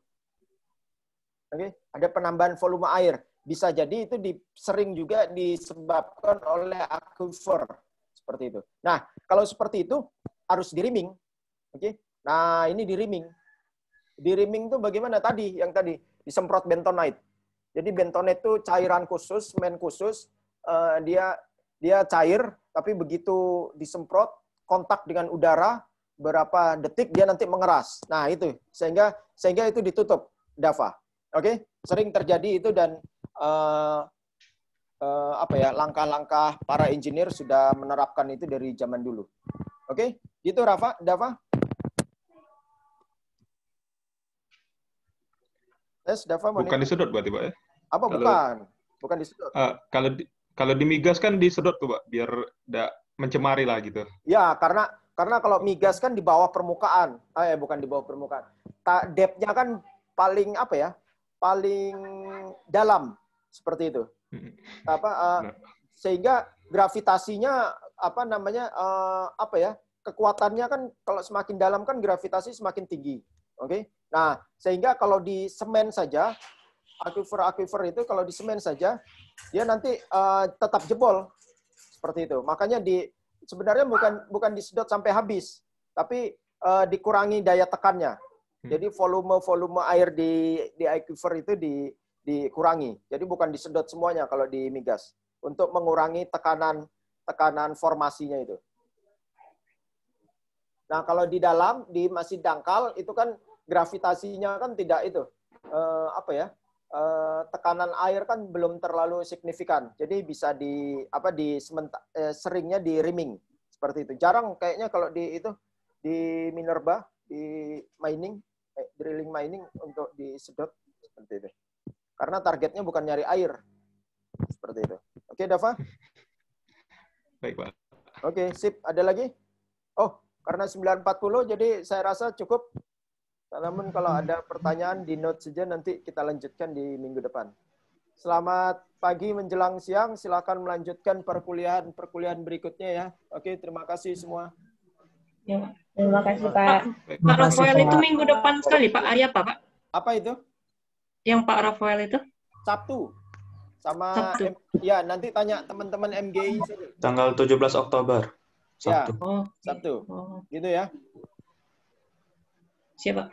Oke, ada penambahan volume air. Bisa jadi itu di, sering juga disebabkan oleh aquifer seperti itu. Nah, kalau seperti itu harus diriming. Oke. Okay? Nah, ini diriming. Diriming itu bagaimana tadi yang tadi disemprot bentonite. Jadi bentonite itu cairan khusus, men khusus, uh, dia dia cair tapi begitu disemprot kontak dengan udara berapa detik dia nanti mengeras. Nah, itu. Sehingga sehingga itu ditutup dava. Oke? Okay? Sering terjadi itu dan uh, apa ya langkah-langkah para engineer sudah menerapkan itu dari zaman dulu. Oke, okay? gitu Rafa, Dava. Tes Dava mana? Bukan disedot berarti, Pak ya? Apa kalau, bukan? Bukan disedot. Uh, ah, kalau di, kalau di migas kan disedot tuh, Pak, biar tidak mencemari lah gitu. Ya, karena karena kalau migas kan di bawah permukaan. Ah, eh, bukan di bawah permukaan. Ta, depthnya kan paling apa ya? Paling dalam seperti itu. Apa uh, sehingga gravitasinya apa namanya uh, apa ya kekuatannya kan kalau semakin dalam kan gravitasi semakin tinggi oke okay? nah sehingga kalau di semen saja aquifer aquifer itu kalau di semen saja dia nanti uh, tetap jebol seperti itu makanya di sebenarnya bukan bukan disedot sampai habis tapi uh, dikurangi daya tekannya hmm. jadi volume volume air di di aquifer itu di dikurangi jadi bukan disedot semuanya kalau di migas untuk mengurangi tekanan tekanan formasinya itu. Nah, kalau di dalam di masih dangkal itu kan gravitasinya kan tidak itu eh, apa ya? Eh, tekanan air kan belum terlalu signifikan. Jadi bisa di apa di sementa, eh, seringnya di riming seperti itu. Jarang kayaknya kalau di itu di Minerba di mining eh, drilling mining untuk di sedot seperti itu. Karena targetnya bukan nyari air. Seperti itu. Oke, Dava? Baik, Pak. Oke, sip. Ada lagi? Oh, karena 9.40 jadi saya rasa cukup. Namun kalau ada pertanyaan di note saja nanti kita lanjutkan di minggu depan. Selamat pagi menjelang siang. Silakan melanjutkan perkuliahan-perkuliahan berikutnya ya. Oke, terima kasih semua. Ya, terima kasih Pak. Pak Rafael itu minggu depan sekali Pak. Arya Pak? Apa itu? Yang Pak Rafael itu? Sabtu. Sama Sabtu. Ya, nanti tanya teman-teman MGI. Tanggal 17 Oktober. Ya. Sabtu. Ya, Sabtu. Oh. Gitu ya. Siapa?